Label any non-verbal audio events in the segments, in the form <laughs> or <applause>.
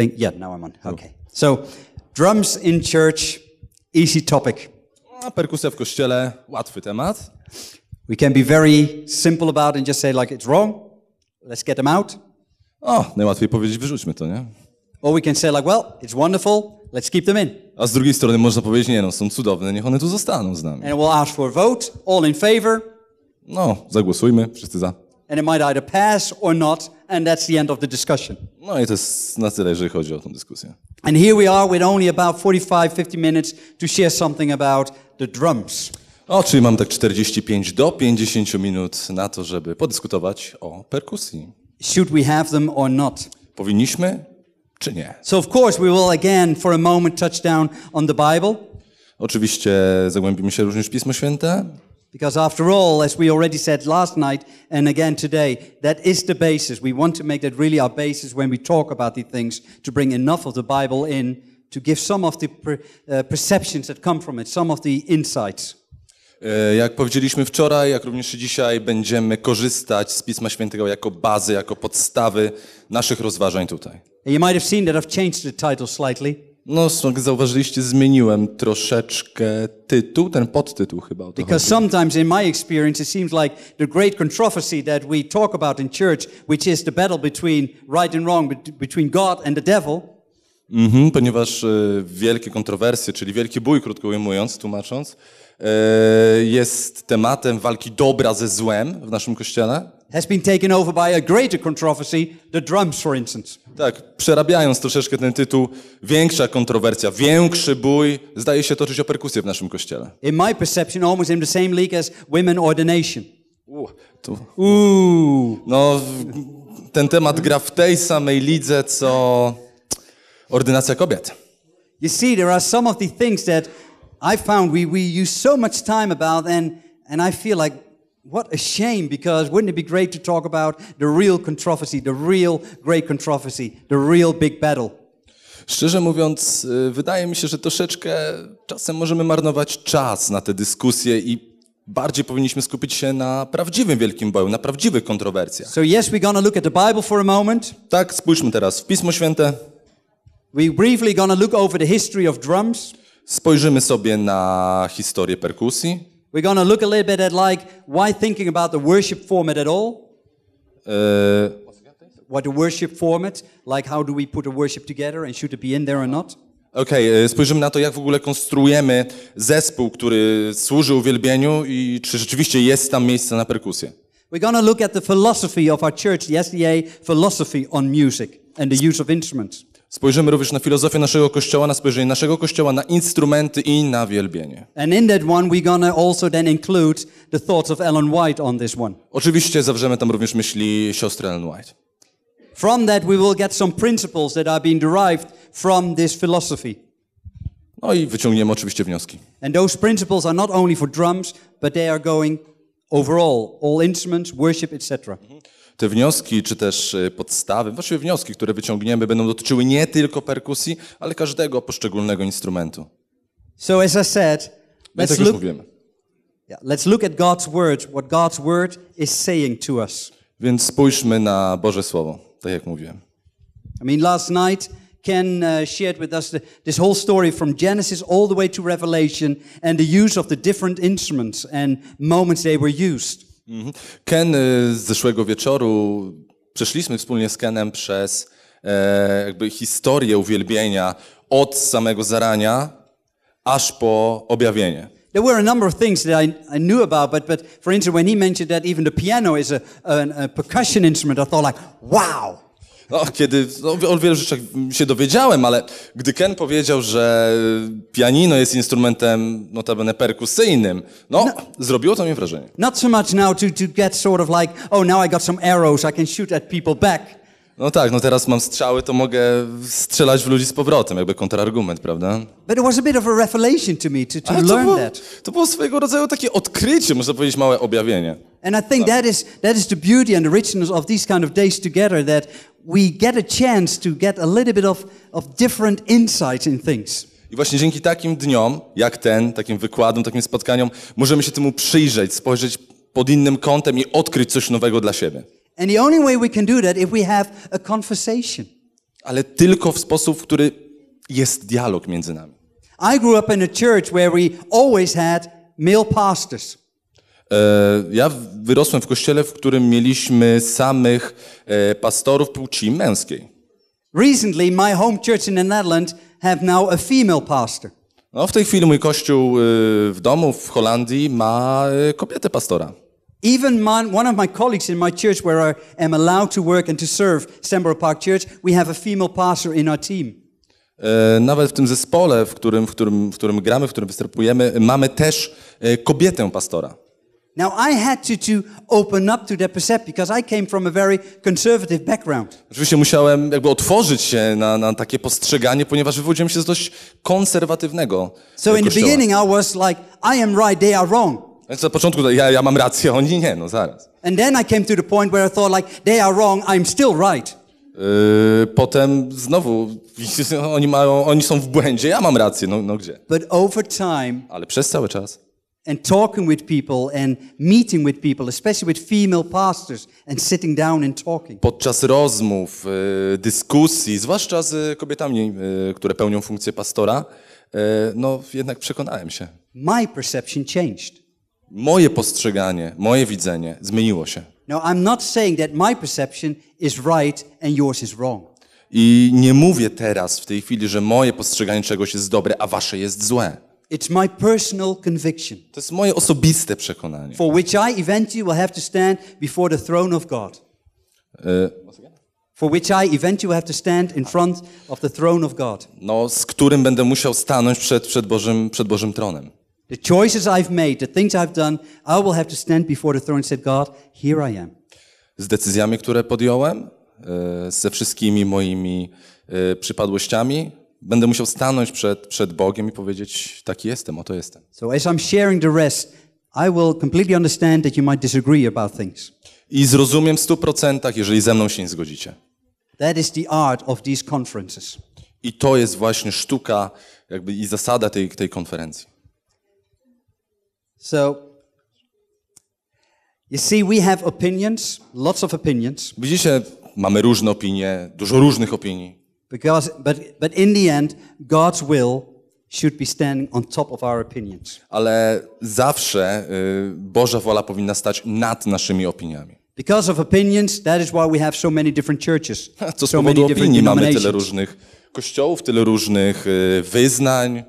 thing. Yeah, now I'm on. Okay. So, drums in church, easy topic. perkusja w kościele, łatwy temat. We can be very simple about it and just say like it's wrong. Let's get them out. O, najłatwiej powiedzieć wyrzućmy to, nie? Or we can say like, well, it's wonderful. Let's keep them in. A z drugiej strony można powiedzieć, nie no, są cudowne, niech one tu zostaną z nami. And we'll ask for a vote, all in favor. No, zagłosujmy, wszyscy za and it might either pass or not, and that's the end of the discussion. No i to jest na tyle, jeżeli chodzi o tę dyskusję. And here we are with only about 45-50 minutes to share something about the drums. O, czyli mam tak 45 do 50 minut na to, żeby podyskutować o perkusji. Should we have them or not? Powinniśmy czy nie? So of course we will again for a moment touch down on the Bible. Oczywiście zagłębimy się również w Pismo Święte. Because after all, as we already said last night and again today, that is the basis. We want to make that really our basis when we talk about these things to bring enough of the Bible in to give some of the per, uh, perceptions that come from it, some of the insights. E, jak powiedzieliśmy wczoraj, jak również dzisiaj będziemy korzystać z Pisma Świętego jako bazy, jako podstawy naszych rozważań tutaj. you might have seen that I've changed the title slightly. No, jak zauważyliście, zmieniłem troszeczkę tytuł, ten podtytuł chyba. O Because sometimes in my experience it seems like the great controversy that we talk about in church, which is the battle between right and wrong, between God and the devil. Mm -hmm, ponieważ y, wielkie kontrowersje, czyli wielki bój, krótko ujmując, tłumacząc, y, jest tematem walki dobra ze złem w naszym kościele has been taken over by a greater controversy, the drums for instance. Tak, przerabiając troszeczkę ten tytuł, większa kontrowersja, większy bój zdaje się toczyć o perkusję w naszym kościele. In my perception almost in the same league as women ordination. Uh, No ten temat gra w tej samej lidze co ordynacja kobiet. You see there are some of the things that I found we we use so much time about and and I feel like What a shame, because wouldn't it be great to talk about the real controversy, the real great controversy, the real big battle? Szczerze mówiąc, y, wydaje mi się, że troszeczkę czasem możemy marnować czas na te dyskusje i bardziej powinniśmy skupić się na prawdziwym wielkim boju, na prawdziwych kontrowersjach. So yes, we're gonna look at the Bible for a moment. Tak, spójrzmy teraz w Pismo Święte. briefly gonna look over the history of drums. Spojrzymy sobie na historię perkusji. We're going to look a little bit at like why thinking about the worship format at all. Uh, what the worship format, like how do we put a worship together and should it be in there or not? Okej, okay, e, spojrzymy na to, jak w ogóle konstruujemy zespół, który służy uwielbieniu i czy rzeczywiście jest tam miejsce na perkusję. We're going to look at the philosophy of our church, the SDA e philosophy on music and the use of instruments. Spojrzymy również na filozofię naszego kościoła, na spojrzenie naszego kościoła, na instrumenty i na wielbienie. Oczywiście zawrzemy tam również myśli siostry Ellen White. From that we will get some principles that are being derived from this philosophy. No i wyciągniemy oczywiście wnioski. And those principles are not only for drums, but they are going overall, all instruments, worship, etc. Mhm te wnioski, czy też e, podstawy, właściwie wnioski, które wyciągniemy, będą dotyczyły nie tylko perkusji, ale każdego poszczególnego instrumentu. So as I said, no let's tak look, mówiłem. Yeah, let's look at God's word, what God's word is saying to us. Więc spójrzmy na Boże Słowo, tak jak mówiłem. I mean, last night Ken uh, shared with us the, this whole story from Genesis all the way to Revelation and the use of the different instruments and moments they were used. Mhm. Ken y, z zeszłego wieczoru, przeszliśmy wspólnie z Kenem przez e, jakby historię uwielbienia od samego zarania aż po objawienie. There were a number of things that I, I knew about, but, but for instance, when he mentioned that even the piano is a, a, a percussion instrument, I thought like, wow! No, kiedy, no, o wielu rzeczach się dowiedziałem, ale gdy Ken powiedział, że pianino jest instrumentem notabene perkusyjnym, no, no zrobiło to mi wrażenie. Not so much now to, to get sort of like, oh, now I got some arrows, I can shoot at people back. No tak, no teraz mam strzały, to mogę strzelać w ludzi z powrotem, jakby kontrargument, prawda? to Ale to było, To było swojego rodzaju takie odkrycie, można powiedzieć małe objawienie. And I think tak. that is that is the beauty and the richness of these kind of days together that we get a chance to get a little bit of of different insights in things. I właśnie dzięki takim dniom, jak ten, takim wykładom, takim spotkaniom, możemy się temu przyjrzeć, spojrzeć pod innym kątem i odkryć coś nowego dla siebie. And the only way we can do that if we have a conversation. Ale tylko w sposób, w który jest dialog między nami. I grew up in a church where we always had male pastors. E, ja wyrosłem w kościele, w którym mieliśmy samych e, pastorów płci męskiej. Recently my home church in the Netherlands have now a female pastor. No, w tej chwili mój kościół y, w domu w Holandii ma y, kobietę pastora. Even my, one of my colleagues in my church, where I am allowed to work and to serve, Sembro Park Church, we have a female pastor in our team. E, nawet w tym zespole, w którym, w którym, w którym gramy, w którym występujemy, mamy też e, kobietę pastora. Now I had to, to open up to that percept because I came from a very conservative background. Oczywiście musiałem jakby otworzyć się na, na takie postrzeganie, ponieważ wywodziłem się z dość konserwatywnego So in the beginning I was like I am right, they are wrong. Więc na początku ja, ja mam rację, oni nie, no zaraz. And then I came to the point where I thought like, they are wrong, I'm still right. Yy, potem znowu <laughs> oni, mają, oni są w błędzie, ja mam rację, no, no gdzie? But over time, Ale przez cały czas. And talking with people and meeting with people, especially with female pastors, and sitting down and talking. Podczas rozmów, yy, dyskusji, zwłaszcza z kobietami, yy, które pełnią funkcję pastora, yy, no jednak przekonałem się. My perception changed moje postrzeganie, moje widzenie zmieniło się. I nie mówię teraz w tej chwili, że moje postrzeganie czegoś jest dobre, a wasze jest złe. It's my personal conviction. To jest moje osobiste przekonanie. For which I eventually will have to stand before the throne of God. E, for which I eventually will have to stand in front of the throne of God. No, z którym będę musiał stanąć przed, przed, Bożym, przed Bożym tronem. The choices I've made, the things I've done, I will have to stand before the throne and say, God, here I am. Z decyzjami, które podjąłem, e, ze wszystkimi moimi e, przypadłościami, będę musiał stanąć przed, przed Bogiem i powiedzieć, taki jestem, oto jestem. So as I'm sharing the rest, I will completely understand that you might disagree about things. I zrozumiem w procentach, jeżeli ze mną się nie zgodzicie. That is the art of these conferences. I to jest właśnie sztuka jakby i zasada tej, tej konferencji. So, you see, we have opinions, lots of opinions. Widzicie, mamy różne opinie, dużo różnych opinii. Because, but, but in the end, God's will should be standing on top of our opinions. Ale zawsze y, Boża wola powinna stać nad naszymi opiniami. Because of opinions, that is why we have so many different churches. Co so z powodu opinii mamy tyle różnych kościołów, tyle różnych y, wyznań.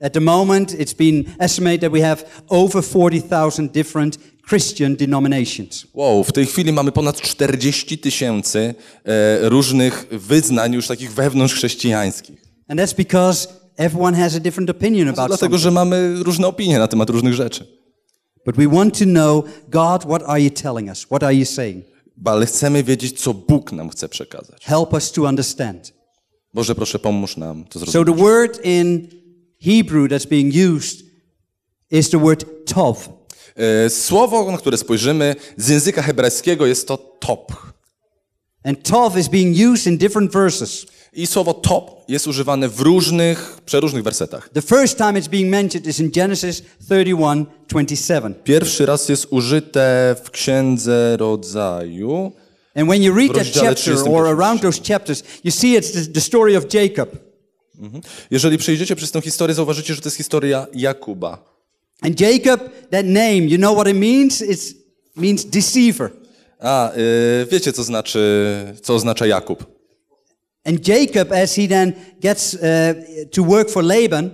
At the moment, it's been estimated that we have over 40,000 different Christian denominations. Wow, w tej chwili mamy ponad 40 tysięcy e, różnych wyznań już takich wewnątrzchrześcijańskich. And that's because everyone has a different opinion znaczy about dlatego, something. że mamy różne opinie na temat różnych rzeczy. But we want to know, God, what are you telling us? What are you saying? Ale chcemy wiedzieć, co Bóg nam chce przekazać. Help us to understand. Boże, proszę, pomóż nam to zrozumieć. So the word in Hebrew that's being used is the word tov. E, słowo, na które spojrzymy z języka hebrajskiego jest to top. And tov is being used in different verses. I słowo top jest używane w różnych, przeróżnych wersetach. The first time it's being mentioned is in Genesis 31:27. Pierwszy raz jest użyte w Księdze Rodzaju. And when you read that chapter or around those chapters, you see it's the, the story of Jacob. Mhm. Jeżeli przejdziecie przez tę historię, zauważycie, że to jest historia Jakuba. And Jacob, that name, you know what it means? It means deceiver. A, y, wiecie co znaczy, co oznacza Jakub. And Jacob, as he then gets uh, to work for Laban.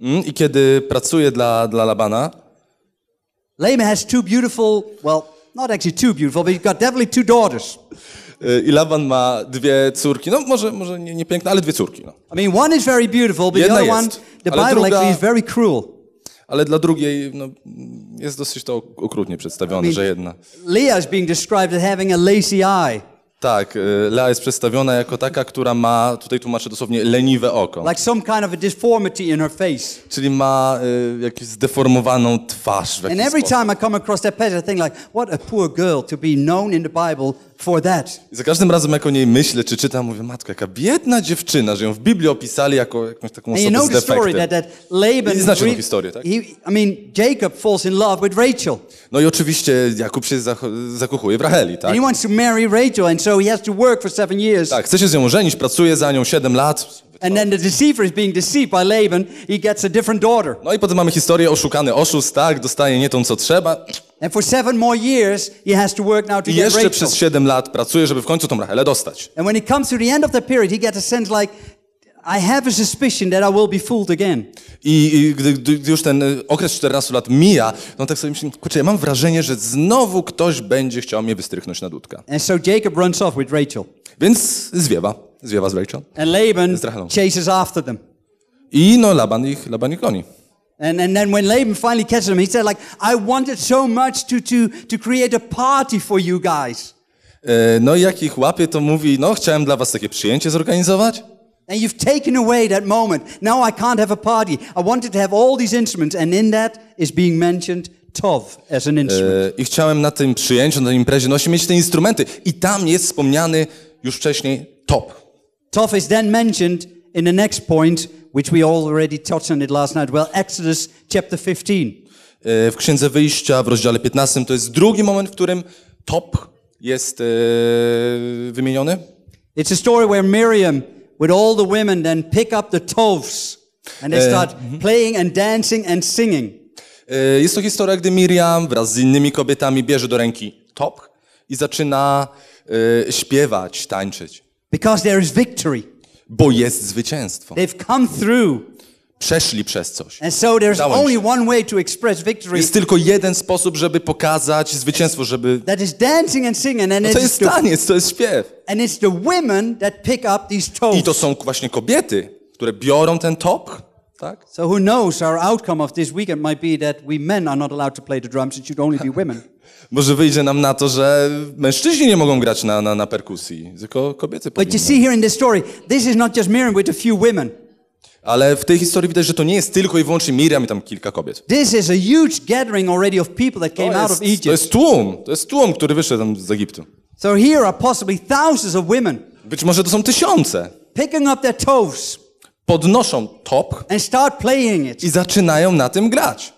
Mm, I kiedy pracuje dla, dla Labana. Laban has two beautiful, well, not actually two beautiful, but he's got definitely two daughters. Y, I Laban ma dwie córki. No może, może nie, nie piękne, ale dwie córki. No. I mean, one is very beautiful, but Jedna the other jest, one, the Bible druga... is very cruel ale dla drugiej no, jest dosyć to okrutnie przedstawione, I mean, że jedna. Leah is being described as having a lazy eye. Tak, y, Lea jest przedstawiona jako taka, która ma, tutaj tłumaczę dosłownie, leniwe oko. Like some kind of a deformity in her face. Czyli ma y, jakąś zdeformowaną twarz w And every sposób. time I come across that passage, I think like, what a poor girl to be known in the Bible for that. I za każdym razem, jak o niej myślę czy czytam, mówię, matko, jaka biedna dziewczyna, że ją w Biblii opisali jako jakąś taką osobę z defektem. That, that Laban I znacie tę historię, tak? He, I mean, Jacob falls in love with Rachel. No i oczywiście Jakub się zakochuje w Raheli, tak? he wants to marry Rachel, and so he has to work for seven years. Tak, chce się z nią żenić, pracuje za nią 7 lat. And then the deceiver is being deceived by Laban, he gets a different daughter. No i potem mamy historię oszukany oszust, tak, dostaje nie tą co trzeba, And for seven more years, he has to work now to I get jeszcze Rachel. przez 7 lat pracuje, żeby w końcu tą Rachelę dostać. And when he comes to the end of the period, he gets a sense like I have a suspicion that I will be fooled again. I, i gdy, gdy, już ten y, okres 14 lat mija, no tak sobie myślę, kurczę, ja mam wrażenie, że znowu ktoś będzie chciał mnie wystrychnąć na dudka. And so Jacob runs off with Rachel. Więc zwiewa, zwiewa z Rachel. And Laban z chases after them. I no Laban ich, Laban ich goni. And, and then when Laban finally catches him, he said, like, I wanted so much to, to, to create a party for you guys. E, no jak ich łapie, to mówi, no chciałem dla was takie przyjęcie zorganizować. And you've taken away that moment. Now I can't have a party. I wanted to have all these instruments and in that is being mentioned Tov as an e, instrument. I chciałem na tym przyjęciu, na tej imprezie nosi mieć te instrumenty i tam jest wspomniany już wcześniej top. Tov is then mentioned in the next point which we already touched on it last night. Well, Exodus chapter 15. E, w Księdze Wyjścia w rozdziale 15 to jest drugi moment, w którym top jest e, wymieniony. It's a story where Miriam with all the women then pick up the toves and they e, start e, playing and dancing and singing. E, jest to historia, gdy Miriam wraz z innymi kobietami bierze do ręki top i zaczyna e, śpiewać, tańczyć. Because there is victory. Bo jest zwycięstwo. They've come through. Przeszli przez coś. And so there's only one way to express victory. Jest tylko jeden sposób, żeby pokazać zwycięstwo, żeby... That is dancing and singing and no to jest taniec, to jest śpiew. And it's the women that pick up these I to są właśnie kobiety, które biorą ten top tak? So who knows our outcome of this weekend might be that we men are not allowed to play the drums, it should only be women. <laughs> Może wyjdzie nam na to, że mężczyźni nie mogą grać na, na, na perkusji, tylko kobiety powinny. But you see here in this story, this is not just Miriam with a few women. Ale w tej historii widać, że to nie jest tylko i wyłącznie Miriam i tam kilka kobiet. This is a huge gathering already of people that came jest, out of Egypt. To jest tłum, to jest tłum, który wyszedł tam z Egiptu. So here are possibly thousands of women. Być może to są tysiące. Picking up their toes podnoszą top i zaczynają na tym grać.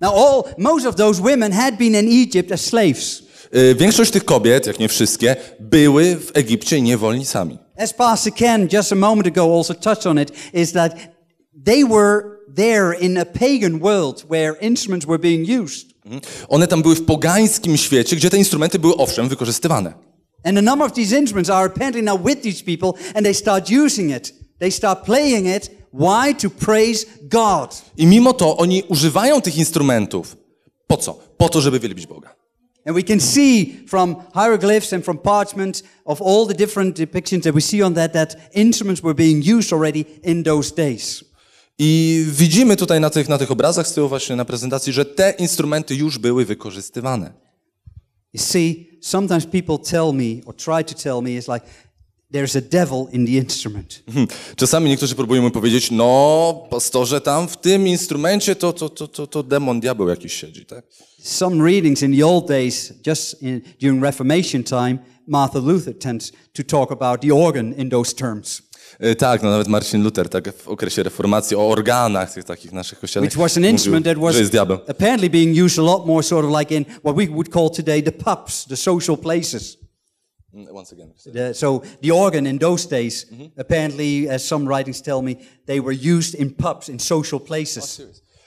Now all, most of those women had been in Egypt as slaves. Y, większość tych kobiet, jak nie wszystkie, były w Egipcie niewolnicami. As Pastor Ken just a moment ago also touched on it, is that they were there in a pagan world where instruments were being used. Mhm. One tam były w pogańskim świecie, gdzie te instrumenty były owszem wykorzystywane. And a number of these instruments are apparently now with these people and they start using it. They start playing it. Why? To praise God. I mimo to oni używają tych instrumentów. Po co? Po to, żeby wielbić Boga. And we can see from hieroglyphs and from parchment of all the different depictions that we see on that that instruments were being used already in those days. I widzimy tutaj na tych, na tych obrazach z tyłu właśnie na prezentacji, że te instrumenty już były wykorzystywane. You see, sometimes people tell me or try to tell me is like There's a devil in the instrument. Mhm. Czasami niektórzy próbują mi powiedzieć, no, pastorze, tam w tym instrumencie to, to, to, to, to demon, diabeł jakiś siedzi, tak? Some readings in the old days, just in, during Reformation time, Martha Luther tends to talk about the organ in those terms. E, tak, no nawet Marcin Luther tak w okresie reformacji o organach tych takich naszych kościelnych Which was an instrument that was apparently being used a lot more sort of like in what we would call today the pubs, the social places. Mm, once again. The, so the organ in those days, mm -hmm. apparently, as some writings tell me, they were used in pubs, in social places.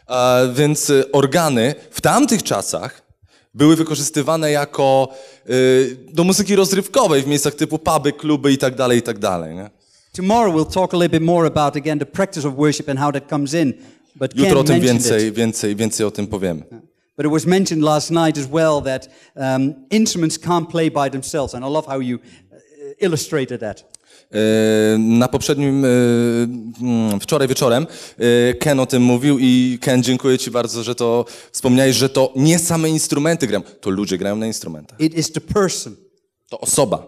Oh, uh, więc y, organy w tamtych czasach były wykorzystywane jako y, do muzyki rozrywkowej w miejscach typu puby, kluby itd., tak itd. Tak nie? Tomorrow we'll talk a little bit more about again the practice of worship and how that comes in. But Jutro Ken o tym więcej, it. więcej, więcej o tym powiemy. Yeah. But it was mentioned last night as well that um, instruments can't play by themselves, and I love how you uh, illustrated that. Na poprzednim, mm, wczoraj wieczorem Ken o tym mówił i Ken, dziękuję Ci bardzo, że to wspomniałeś, że to nie same instrumenty grają, to ludzie grają na instrumentach. It is the person. To osoba.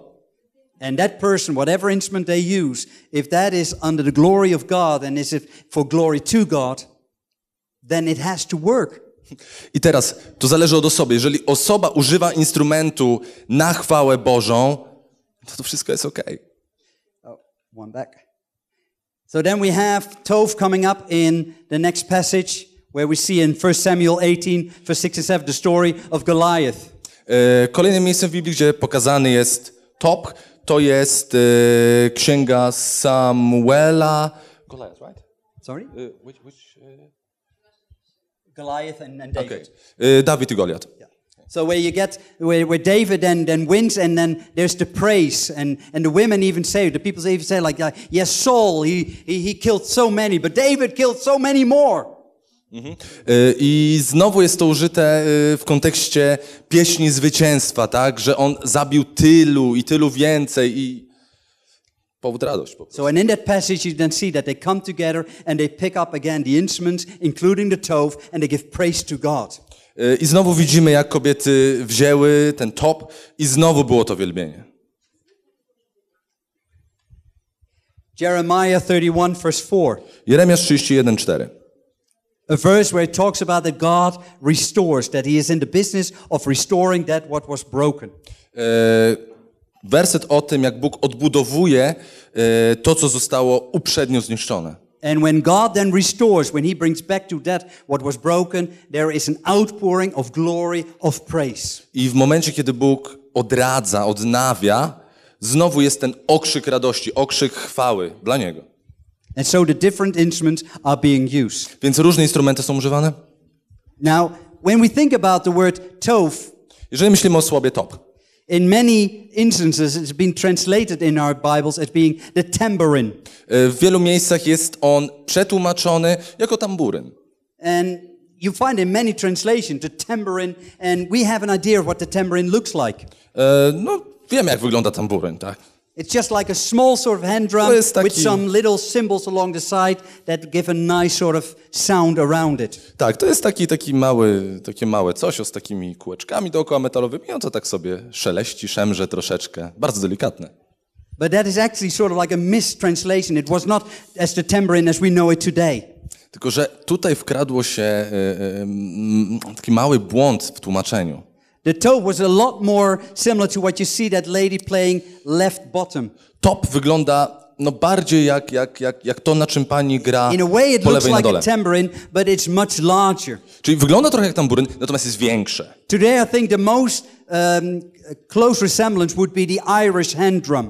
And that person, whatever instrument they use, if that is under the glory of God and is it for glory to God, then it has to work. I teraz, to zależy od osoby. Jeżeli osoba używa instrumentu na chwałę Bożą, to to wszystko jest ok. Oh, one back. So then we have Tov coming up in the next passage where we see in 1 Samuel 18, verse 6 and 7, the story of Goliath. E, kolejnym miejscem w Biblii, gdzie pokazany jest Top, to jest e, księga Samuela. Goliath, right? Sorry? Uh, which, which? Goliath and, and David. Okay. Dawid i Goliat. Yeah. So where you get where, where David then, then wins and then there's the praise and, and the women even say the people even say like uh, yes Saul he, he, he killed so many but David killed so many more. Mhm. Y, I znowu jest to użyte y, w kontekście pieśni zwycięstwa, tak, że on zabił tylu i tylu więcej i So and in that passage you then see that they come together and they pick up again the instruments including the tov, and they give praise to God. I znowu widzimy jak kobiety wzięły ten top i znowu było to wielbienie. Jeremiah 31 verse 4. Jeremiasz 31 4. A verse where it talks about that God restores, that He is in the business of restoring that what was broken. werset o tym, jak Bóg odbudowuje e, to, co zostało uprzednio zniszczone. And when God then restores, when he brings back to that what was broken, there is an outpouring of glory, of praise. I w momencie, kiedy Bóg odradza, odnawia, znowu jest ten okrzyk radości, okrzyk chwały dla Niego. And so the different instruments are being used. Więc różne instrumenty są używane. Now, when we think about the word tov, jeżeli myślimy o słabie top, in many instances it's been translated in our Bibles as being the tambourine. E, w wielu miejscach jest on przetłumaczony jako tamburyn. And you find in many translations the tambourine and we have an idea of what the tambourine looks like. E, no, wiemy jak wygląda tamburyn, tak? It's just like a small sort of hand drum taki... with some little symbols along the side that give a nice sort of sound around it. Tak, to jest taki, taki mały, takie małe coś z takimi kółeczkami dookoła metalowymi, on to tak sobie szeleści, szemrze troszeczkę. Bardzo delikatne. But that is actually sort of like a mistranslation. It was not as the tambourine as we know it today. Tylko, że tutaj wkradło się y, y, taki mały błąd w tłumaczeniu. The toe was a lot more similar to what you see that lady playing left bottom. Top wygląda no bardziej jak, jak, jak, jak to, na czym pani gra In a way it po looks like a tambourine, but it's much larger. Czyli wygląda trochę jak tamburyn, natomiast jest większe. Today I think the most um, close resemblance would be the Irish hand drum.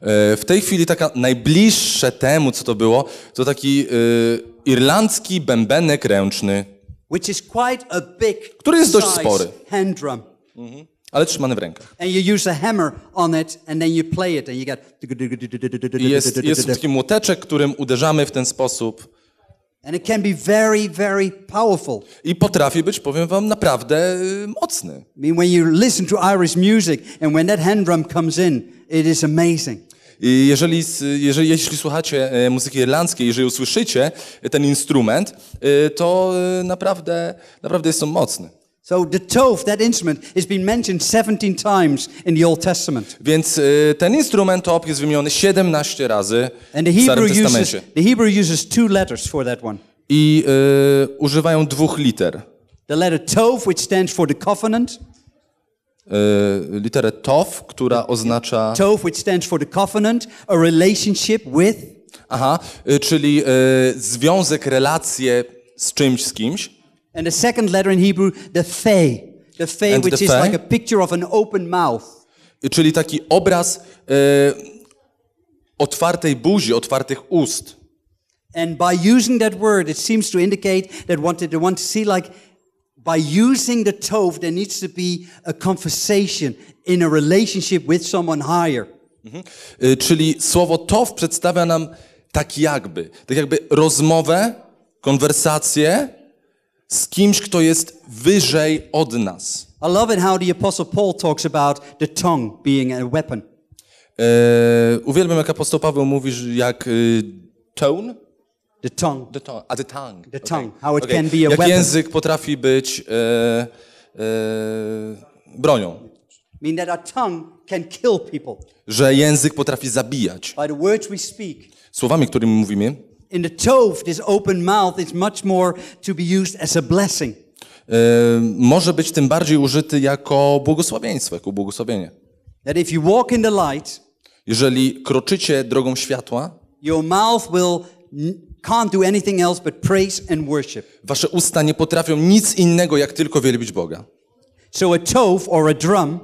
E, w tej chwili taka najbliższe temu, co to było, to taki y, irlandzki bębenek ręczny which is quite a big który jest dość spory. Hand drum. Mhm. Ale trzymany w rękach. And you use a hammer on it and then you play it and you get I jest, jest taki młoteczek, którym uderzamy w ten sposób. And it can be very, very powerful. I potrafi być, powiem wam, naprawdę y, mocny. I mean, when you listen to Irish music and when that hand drum comes in, it is amazing. Jeżeli, jeżeli, jeśli słuchacie e, muzyki irlandzkiej, jeżeli usłyszycie ten instrument, e, to e, naprawdę, naprawdę jest on mocny. So the tov, that instrument, has been mentioned 17 times in the Old Testament. Więc ten instrument top jest wymieniony 17 razy And the Hebrew w Starym Testamencie. Uses, the Hebrew uses two letters for that one. I y, używają dwóch liter. The letter tov, which stands for the covenant e, literę tof, która oznacza... Tov, which stands for the covenant, a relationship with... Aha, y, czyli e, związek, relacje z czymś, z kimś. And the second letter in Hebrew, the fe, the fe, And which the is fe. like a picture of an open mouth. Czyli taki obraz e, otwartej buzi, otwartych ust. And by using that word, it seems to indicate that wanted to want to see like by using the Tov, there needs to be a conversation in a relationship with someone higher. Mhm. Y, czyli słowo Tov przedstawia nam tak jakby, tak jakby rozmowę, konwersację z kimś, kto jest wyżej od nas. I love it how the apostle Paul talks about the tongue being a weapon. E, uwielbiam, jak apostoł Paweł mówi, jak y, tone The tongue. The, to a the tongue. The okay. How it okay. can be a Jak weapon. język potrafi być e, e, bronią. Mean that our tongue can kill people. Że język potrafi zabijać. By the words we speak. Słowami, którymi mówimy. In the Tov, this open mouth is much more to be used as a blessing. E, może być tym bardziej użyty jako błogosławieństwo, jako błogosławienie. That if you walk in the light, jeżeli kroczycie drogą światła, your mouth will can't do anything else but praise and worship. Wasze usta nie potrafią nic innego jak tylko wielbić Boga. So a or a drum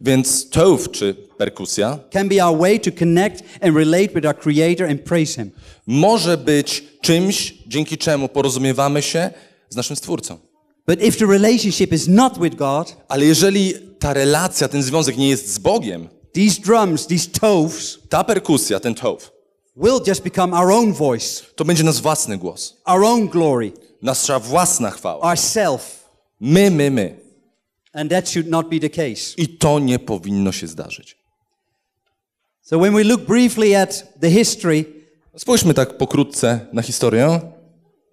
więc tof czy perkusja can be our way to connect and relate with our creator and praise him. Może być czymś dzięki czemu porozumiewamy się z naszym stwórcą. But if the relationship is not with God, ale jeżeli ta relacja, ten związek nie jest z Bogiem, these drums, these ta perkusja, ten tof will just become our own voice. To będzie nasz własny głos. Our own glory. Nasza własna chwała. Ourself. My, my, my. And that should not be the case. I to nie powinno się zdarzyć. So when we look briefly at the history, Spójrzmy tak pokrótce na historię.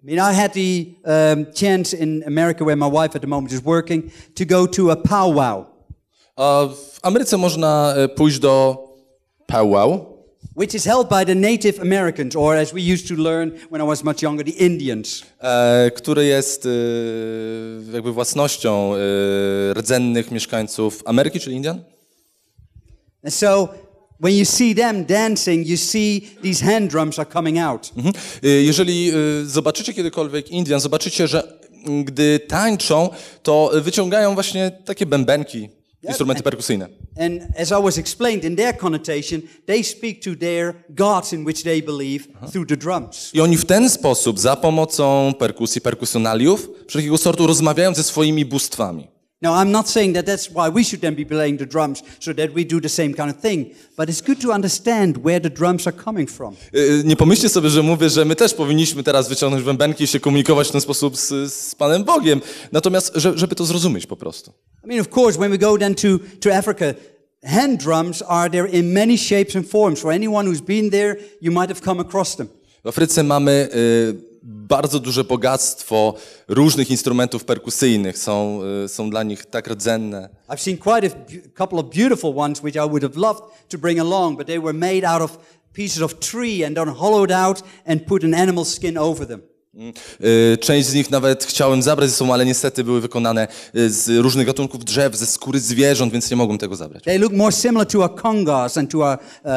I mean, I had the um, chance in America, where my wife at the moment is working, to go to a powwow. A w Ameryce można e, pójść do powwow. Which is held by the Native Americans, or as we used to learn when I was much younger, the Indians. E, który jest e, jakby własnością e, rdzennych mieszkańców Ameryki, czyli Indian. And so When you see them dancing, you see these hand drums are coming out. Mhm. E, jeżeli e, zobaczycie kiedykolwiek Indian, zobaczycie, że gdy tańczą, to wyciągają właśnie takie bębenki instrumenty perkusyjne. And as I was explained in their connotation, they speak to their gods in which they believe through the drums. I oni w ten sposób za pomocą perkusji perkusjonaliów wszelkiego sortu rozmawiają ze swoimi bóstwami. Now, I'm not saying that that's why we should then be playing the drums, so that we do the same kind of thing. But it's good to understand where the drums are coming from. E, e, nie pomyślcie sobie, że mówię, że my też powinniśmy teraz wyciągnąć bębenki i się komunikować w ten sposób z, z Panem Bogiem. Natomiast, że, żeby to zrozumieć po prostu. I mean, of course, when we go then to, to Africa, hand drums are there in many shapes and forms. For anyone who's been there, you might have come across them. W Afryce mamy... Y bardzo duże bogactwo różnych instrumentów perkusyjnych. Są, y, są dla nich tak rdzenne. I've seen quite a couple of beautiful ones which I would have loved to bring along, but they were made out of pieces of tree and then hollowed out and put an animal skin over them. Mm. Y, część z nich nawet chciałem zabrać ze sobą, ale niestety były wykonane y, z różnych gatunków drzew, ze skóry zwierząt, więc nie mogłem tego zabrać. They look more similar to a congas and to a uh,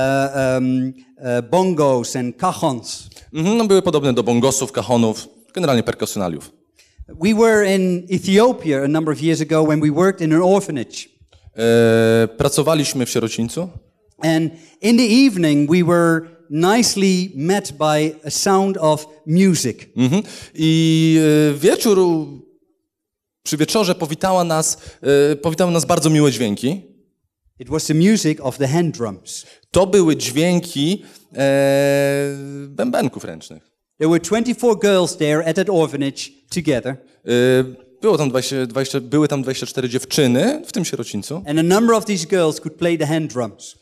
um, uh, bongos and cajons. Mhm, no, były podobne do bongosów, kajonów, generalnie perkusjonaliów. We were in Ethiopia a number of years ago when we worked in an orphanage. E, pracowaliśmy w sierocińcu. And in the evening we were nicely met by a sound of music. Mm -hmm. I e, wieczór przy wieczorze powitała nas, e, powitały nas bardzo miłe dźwięki. It was the music of the hand drums. To były dźwięki e, bębenków ręcznych. There were 24 girls there at that orphanage together. E, było tam 20, 20, były tam 24 dziewczyny w tym sierocińcu. And a number of these girls could play the hand drums.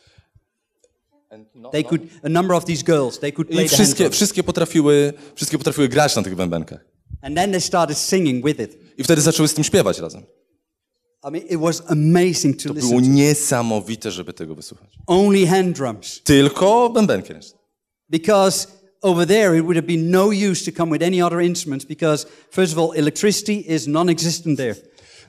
No, they no. could, a number of these girls, they could play I wszystkie, wszystkie, potrafiły, wszystkie potrafiły grać na tych bębenkach. And then they started singing with it. I wtedy zaczęły z tym śpiewać razem. I mean, it was amazing to, to listen było to. niesamowite, żeby tego wysłuchać. Only hand drums. Tylko bębenki ręczne. Because over there it would have been no use to come with any other instruments because first of all electricity is non-existent there.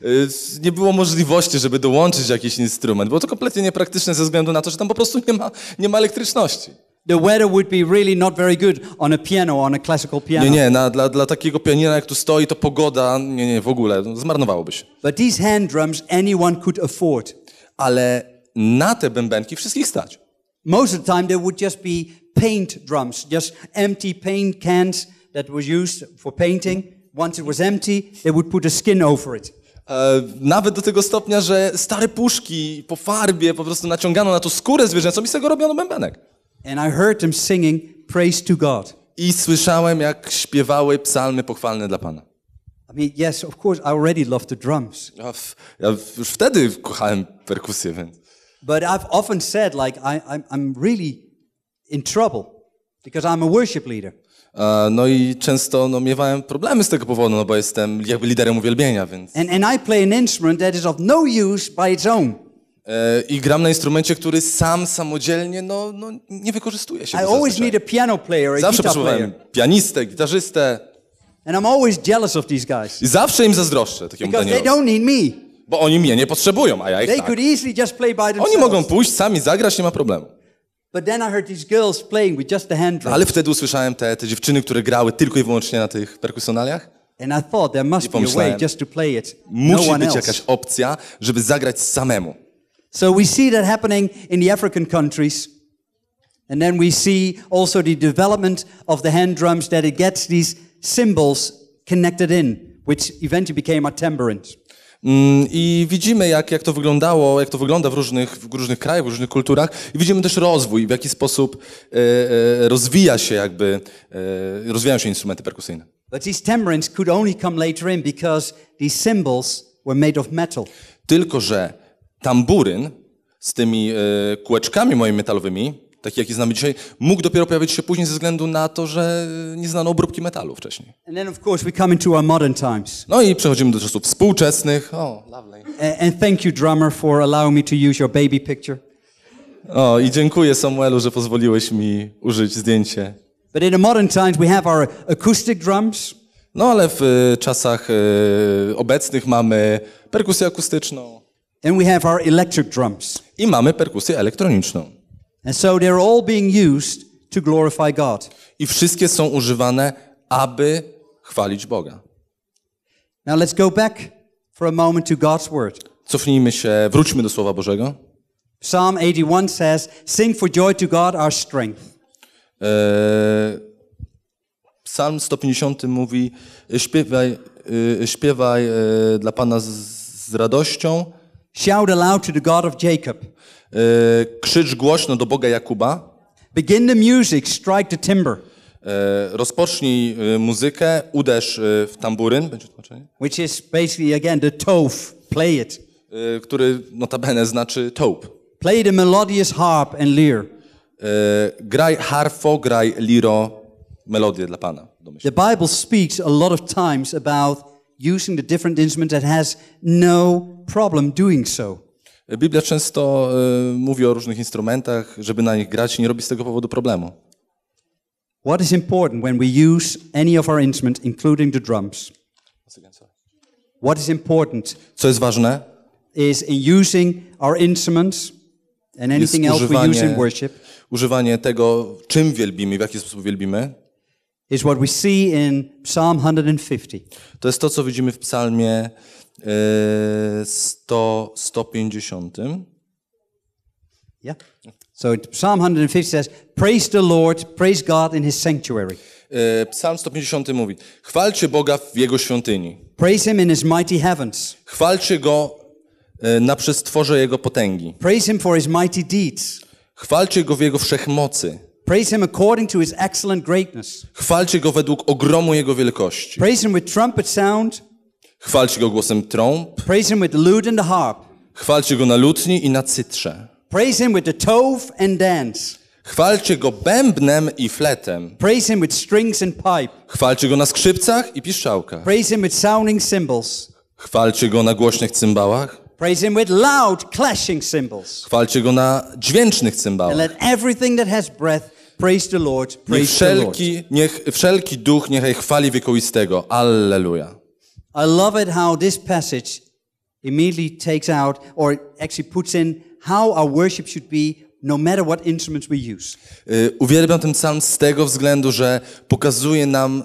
Y, nie było możliwości, żeby dołączyć jakiś instrument. Było to kompletnie niepraktyczne ze względu na to, że tam po prostu nie ma, nie ma elektryczności. The weather would be really not very good on a piano, on a classical piano. Nie, nie, na, dla, dla takiego pianina jak tu stoi, to pogoda, nie, nie, w ogóle, no, zmarnowałoby się. But these hand drums anyone could afford. Ale na te bębenki wszystkich stać. Most of the time there would just be paint drums, just empty paint cans that was used for painting. Once it was empty, they would put a skin over it. E, nawet do tego stopnia, że stare puszki po farbie po prostu naciągano na to skórę zwierzęcą i z tego robiono bębenek. And I heard them singing praise to God. I słyszałem, jak śpiewały psalmy pochwalne dla Pana. I mean, yes, of course, I already loved the drums. Ja, w, ja już wtedy kochałem perkusję, więc. But I've often said, like, I, I'm, I'm really in trouble because I'm a worship leader. E, no i często no, miewałem problemy z tego powodu, no bo jestem jakby liderem uwielbienia, więc... And, and I play an instrument that is of no use by its own. E, I gram na instrumencie, który sam samodzielnie no, no, nie wykorzystuje się. I always need a piano player, a Zawsze potrzebowałem pianistę, gitarzystę. And I'm always jealous of these guys. I zawsze im zazdroszczę takiemu Because they don't need me. Bo oni mnie nie potrzebują, a ja ich They tak. could easily just play by themselves. Oni mogą pójść sami zagrać, nie ma problemu. But then I heard these girls playing with just the hand drums. Ale wtedy usłyszałem te, te dziewczyny, które grały tylko i wyłącznie na tych perkusjonaliach. And I thought there must be a way just to play it. Musi no one być else. jakaś opcja, żeby zagrać samemu. So we see that happening in the African countries. And then we see also the development of the hand drums that it gets these symbols connected in, which eventually became a tambourine. Mm, I widzimy, jak, jak to wyglądało, jak to wygląda w różnych, w różnych krajach, w różnych kulturach. I widzimy też rozwój, w jaki sposób e, e, rozwija się jakby, e, rozwijają się instrumenty perkusyjne. But these could only come later in because these were made of metal. Tylko, że tamburyn z tymi kółeczkami moimi metalowymi taki jaki znamy dzisiaj, mógł dopiero pojawić się później ze względu na to, że nie znano obróbki metalu wcześniej. No i przechodzimy do czasów współczesnych. O, oh, lovely. And thank you drummer for allowing me to use your baby picture. O, i dziękuję Samuelu, że pozwoliłeś mi użyć zdjęcie. But in the modern times we have our acoustic drums. No ale w e, czasach e, obecnych mamy perkusję akustyczną. And we have our electric drums. I mamy perkusję elektroniczną. And so they're all being used to glorify God. I wszystkie są używane, aby chwalić Boga. Now let's go back for a moment to God's word. Cofnijmy się, wróćmy do słowa Bożego. Psalm 81 says, "Sing for joy to God our strength." E, psalm 150 mówi: "Śpiewaj, y, śpiewaj e, dla Pana z, z radością, Shout aloud to the God of Jacob. E, krzycz głośno do Boga Jakuba. Begin the music, strike the timber. E, rozpocznij e, muzykę, uderz e, w tamburyn, będzie tłumaczenie. Which is basically again the tove, play it. E, który notabene znaczy taupe. Play the melodious harp and lyre. E, graj harfo, graj liro, melodię dla Pana. The Bible speaks a lot of times about using the different instruments and has no problem doing so. Biblia często y, mówi o różnych instrumentach, żeby na nich grać i nie robi z tego powodu problemu. What is important when we use any of our instruments, including the drums? What is important? Co jest ważne? Is in using our instruments and anything else we use in worship. Używanie tego, czym wielbimy, w jaki sposób wielbimy is what we see in Psalm 150. To jest to, co widzimy w Psalmie 100, e, 150. Yeah. So Psalm 150 says, "Praise the Lord, praise God in His sanctuary." E, psalm 150 mówi: Chwalcie Boga w jego świątyni. Praise him in his mighty heavens. Chwalcie go e, na przestworze jego potęgi. Praise him for his mighty deeds. Chwalcie go w jego wszechmocy. Praise him according to his excellent greatness. Chwalcie go według ogromu jego wielkości. Praise him with trumpet sound. Chwalcie go głosem trąb. Praise him with lute and harp. Chwalcie go na lutni i na cytrze. Praise him with the tove and dance. Chwalcie go bębnem i fletem. Praise him with strings and pipe. Chwalcie go na skrzypcach i piszczałkach. Praise him with sounding cymbals. Chwalcie go na głośnych cymbałach. Praise him with loud clashing cymbals. Chwalcie go na dźwięcznych cymbałach. And let everything that has breath Praise the Lord, praise niech wszelki, the Lord. Niech wszelki duch niechaj chwali wiekuistego. Alleluja. I love it how this passage immediately takes out or actually puts in how our worship should be no matter what instruments we use. Y, uwielbiam ten psalm z tego względu, że pokazuje nam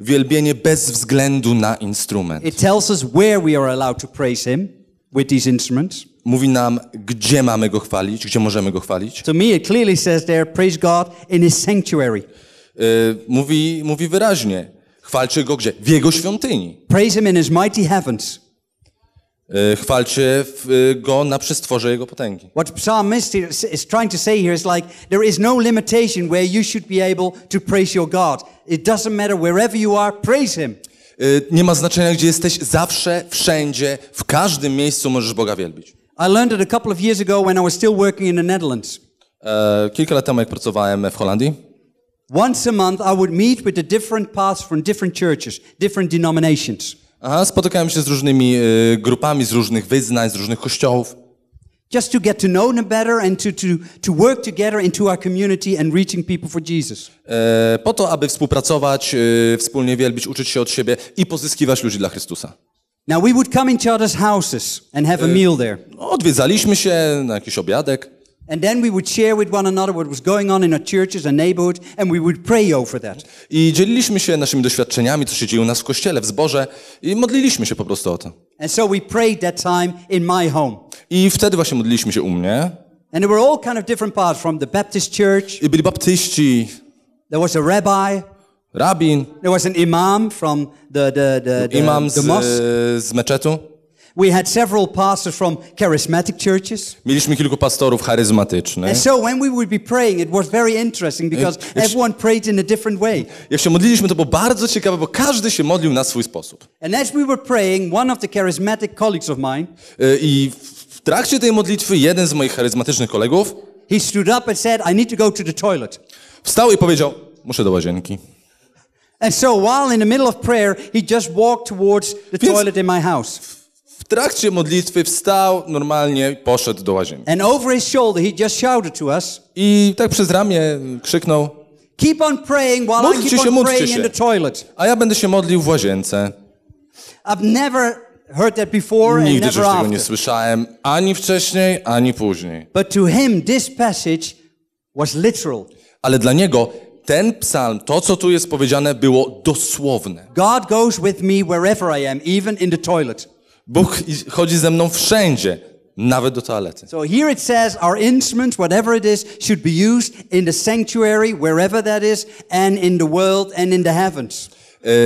y, wielbienie bez względu na instrument. It tells us where we are allowed to praise him with these instruments mówi nam, gdzie mamy go chwalić, gdzie możemy go chwalić. To me it clearly says there, praise God in his sanctuary. Y, mówi, mówi wyraźnie, chwalcie go gdzie? W jego świątyni. Praise him in his mighty heavens. Y, chwalcie w, y, go na przestworze jego potęgi. What psalmist is trying to say here is like there is no limitation where you should be able to praise your God. It doesn't matter wherever you are, praise him. Y, nie ma znaczenia, gdzie jesteś, zawsze, wszędzie, w każdym miejscu możesz Boga wielbić. I learned it a couple of years ago when I was still working in the Netherlands. E, kilka lat temu, jak pracowałem w Holandii, Once a month I would meet with the different from different churches, different denominations, aha, spotykałem się z różnymi e, grupami, z różnych wyznań, z różnych kościołów, just to get to know them better and to, to, to work together into our community and reaching people for Jesus. e, po to, aby współpracować, e, wspólnie wielbić, uczyć się od siebie i pozyskiwać ludzi dla Chrystusa. Now we would come into others' houses and have a e, meal there. No, odwiedzaliśmy się na jakiś obiadek. And then we would share with one another what was going on in our churches and neighborhood and we would pray over that. I dzieliliśmy się naszymi doświadczeniami, co się dzieje u nas w kościele, w zborze i modliliśmy się po prostu o to. And so we prayed that time in my home. I wtedy właśnie modliliśmy się u mnie. And there were all kind of different parts from the Baptist church. I byli baptyści. There was a rabbi rabin. There was an imam from the, the, the, the, imam z, the mosque. z meczetu. We had several pastors from charismatic churches. Mieliśmy kilku pastorów charyzmatycznych. And so when we would be praying it was very interesting because jak, everyone prayed in a different way. Jak się modliliśmy to było bardzo ciekawe, bo każdy się modlił na swój sposób. And as we were praying one of the charismatic colleagues of mine. E, I w trakcie tej modlitwy jeden z moich charyzmatycznych kolegów he stood up and said I need to go to the toilet. Wstał i powiedział: "Muszę do łazienki." And so while in the middle of prayer, he just walked towards the Więc toilet in my house. W trakcie modlitwy wstał normalnie i poszedł do łazienki. And over his shoulder he just shouted to us. I tak przez ramię krzyknął. Keep on praying while I keep się, on praying się. in the toilet. A ja będę się modlił w łazience. I've never heard that before Nigdy and never tego after. nie słyszałem ani wcześniej, ani później. But to him this passage was literal. Ale dla niego ten psalm, to co tu jest powiedziane, było dosłowne. God goes with me wherever I am, even in the toilet. Bóg chodzi ze mną wszędzie, nawet do toalety. So here it says our instruments, whatever it is, should be used in the sanctuary, wherever that is, and in the world and in the heavens.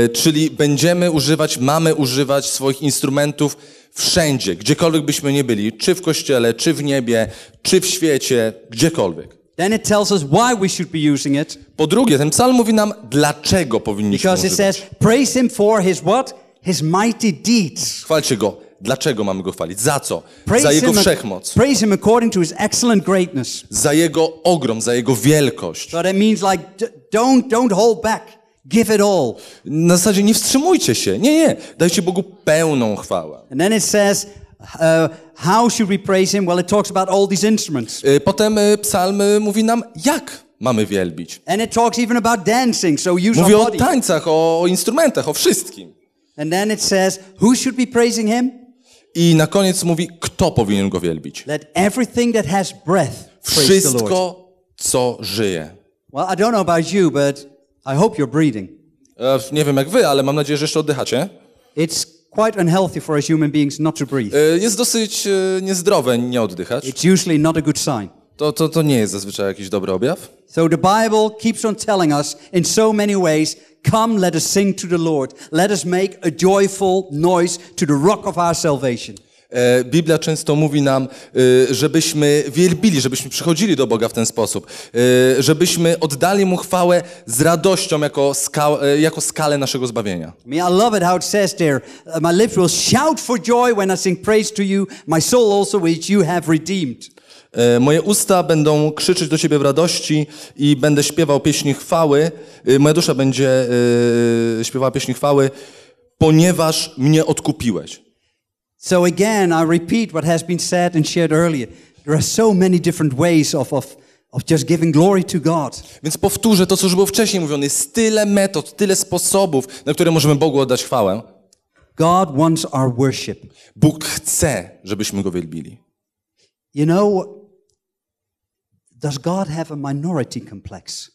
E, czyli będziemy używać, mamy używać swoich instrumentów wszędzie, gdziekolwiek byśmy nie byli, czy w kościele, czy w niebie, czy w świecie, gdziekolwiek. Then it tells us why we should be using it. Po drugie, ten psalm mówi nam dlaczego powinniśmy Because it says praise him for his what? His mighty deeds. Chwalcie go. Dlaczego mamy go chwalić? Za co? Praise za jego him, wszechmoc. Praise him according to his excellent greatness. Za jego ogrom, za jego wielkość. So that means like don't don't hold back. Give it all. Na zasadzie nie wstrzymujcie się. Nie, nie. Dajcie Bogu pełną chwałę. And then it says Uh, how should we praise him? Well, it talks about all these instruments. Y, potem y, psalm y, mówi nam jak mamy wielbić. And it talks even about dancing, so use Mówi o tańcach, o, instrumentach, o wszystkim. And then it says, who should be praising him? I na koniec mówi, kto powinien go wielbić. Let everything that has breath Wszystko, co żyje. Well, I don't know about you, but I hope you're breathing. E, nie wiem jak wy, ale mam nadzieję, że jeszcze oddychacie. It's quite unhealthy for us human beings not to breathe. Jest dosyć niezdrowe nie oddychać. It's usually not a good sign. To, to, to nie jest zazwyczaj jakiś dobry objaw. So the Bible keeps on telling us in so many ways, come let us sing to the Lord. Let us make a joyful noise to the rock of our salvation. E, Biblia często mówi nam, e, żebyśmy wielbili, żebyśmy przychodzili do Boga w ten sposób, e, żebyśmy oddali Mu chwałę z radością jako, ska, jako skalę naszego zbawienia. I love it how it says there, uh, my lips will shout for joy when I sing praise to you, my soul also which you have redeemed. Moje usta będą krzyczeć do Ciebie w radości i będę śpiewał pieśni chwały. Moja dusza będzie śpiewała pieśni chwały, ponieważ mnie odkupiłeś. So again, I repeat what has been said and shared earlier. There are so many different ways of, of, of just giving glory to God. Więc powtórzę to, co już było wcześniej mówione. Jest tyle metod, tyle sposobów, na które możemy Bogu oddać chwałę. God wants our worship. Bóg chce, żebyśmy Go wielbili. You know, does God have a minority complex?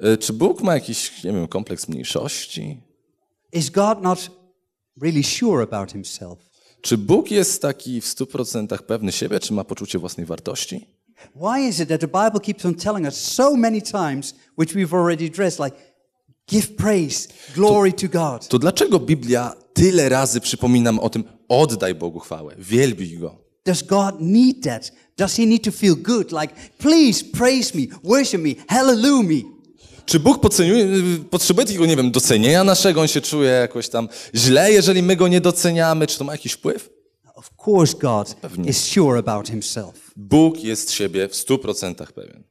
E, czy Bóg ma jakiś, nie wiem, kompleks mniejszości? Is God not really sure about himself? Czy Bóg jest taki w 100% pewny siebie, czy ma poczucie własnej wartości? Why is it that the Bible keeps on telling us so many times, which we've already addressed, like give praise, glory to, to God? To dlaczego Biblia tyle razy przypomina nam o tym, oddaj Bogu chwałę, wielbij Go? Does God need that? Does he need to feel good? Like, please praise me, worship me, hallelujah me. Czy Bóg potrzebuje, y, potrzebuje takiego, nie wiem, docenienia naszego? On się czuje jakoś tam źle, jeżeli my go nie doceniamy. Czy to ma jakiś wpływ? Of course God is sure about himself. Bóg jest siebie w stu procentach pewien.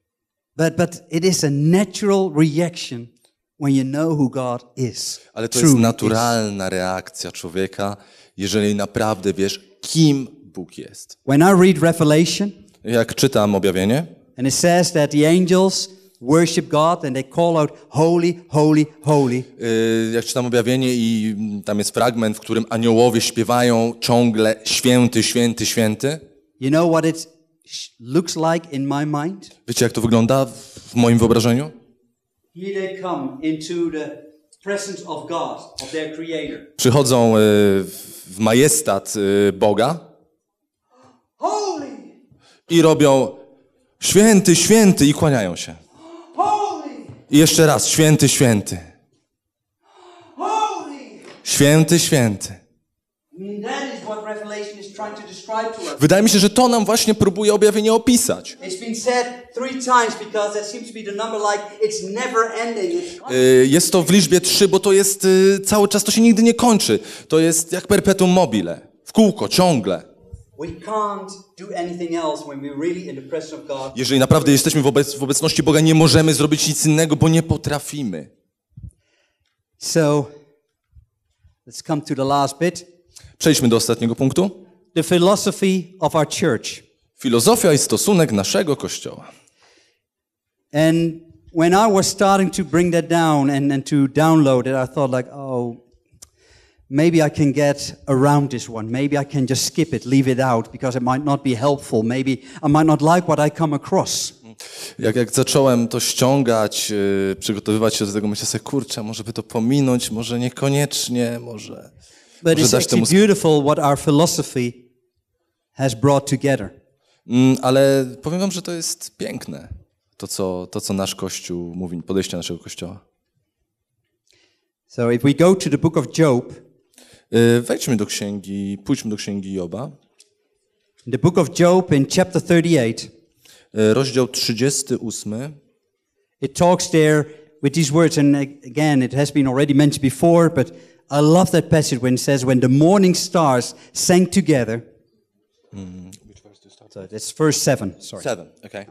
But, but it is a natural reaction when you know who God is. Ale to jest naturalna reakcja człowieka, jeżeli naprawdę wiesz, kim Bóg jest. When I read Revelation, jak czytam objawienie, and it says that the angels worship God and they call out holy, holy, holy. Y, jak czytam objawienie i mm, tam jest fragment, w którym aniołowie śpiewają ciągle święty, święty, święty. You know what it looks like in my mind? Wiecie jak to wygląda w moim wyobrażeniu? Here they come into the presence of God, of their creator. Przychodzą y, w majestat y, Boga. Holy! I robią święty, święty i kłaniają się. I jeszcze raz, święty, święty. Święty, święty. Wydaje mi się, że to nam właśnie próbuje objawienie opisać. Y, jest to w liczbie trzy, bo to jest y, cały czas, to się nigdy nie kończy. To jest jak perpetuum mobile, w kółko, ciągle. We can't jeżeli naprawdę jesteśmy w obecności Boga, nie możemy zrobić nic innego, bo nie potrafimy. So, let's come to the last bit. Przejdźmy do ostatniego punktu. The philosophy of our church. Filozofia i stosunek naszego kościoła. And when I was starting to bring that down and, and to download it, I thought like, oh, maybe I can get around this one. Maybe I can just skip it, leave it out, because it might not be helpful. Maybe I might not like what I come across. Mm. Jak, jak zacząłem to ściągać, yy, przygotowywać się do tego, myślę sobie, kurczę, może by to pominąć, może niekoniecznie, może, But może temu... beautiful what our philosophy has brought together. Mm, ale powiem wam, że to jest piękne, to co, to co nasz Kościół mówi, podejście naszego Kościoła. So if we go to the book of Job, Y, wejdźmy do księgi, pójdźmy do księgi Joba. the book of Job in chapter 38. Y, rozdział 38. It talks there with these words and again it has been already mentioned before but I love that passage when it says when the morning stars sang together. Mm. So that's verse 7, sorry. 7, okay.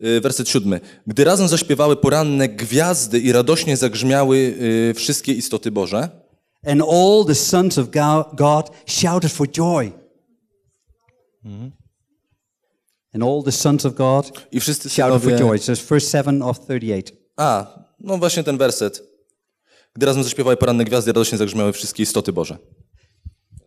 Y, werset siódmy. Gdy razem zaśpiewały poranne gwiazdy i radośnie zagrzmiały wszystkie istoty Boże. And all the sons of God shouted for joy. Mm. And all the sons of God I wszyscy shouted synowie... for joy. To it's verse 7 of 38. A, no właśnie ten werset. Gdy razem zaśpiewały poranne gwiazdy, radośnie zagrzmiały wszystkie istoty Boże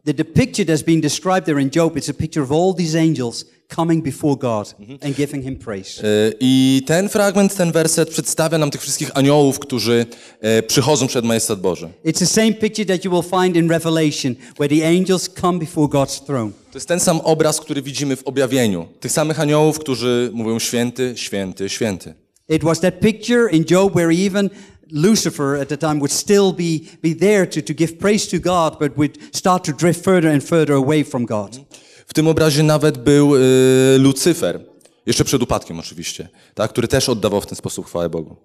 the, the that's being described there in Job, it's a picture of all these angels coming before God and giving him praise. E, I ten fragment, ten werset przedstawia nam tych wszystkich aniołów, którzy e, przychodzą przed majestat Boży. It's the same picture that you will find in Revelation, where the angels come before God's throne. To jest ten sam obraz, który widzimy w objawieniu. Tych samych aniołów, którzy mówią święty, święty, święty. It was that picture in Job where even Lucifer at the time would still be, be there to, to give praise to God, but would start to drift further and further away from God. W tym obrazie nawet był y, Lucyfer, jeszcze przed upadkiem oczywiście, tak, który też oddawał w ten sposób chwałę Bogu.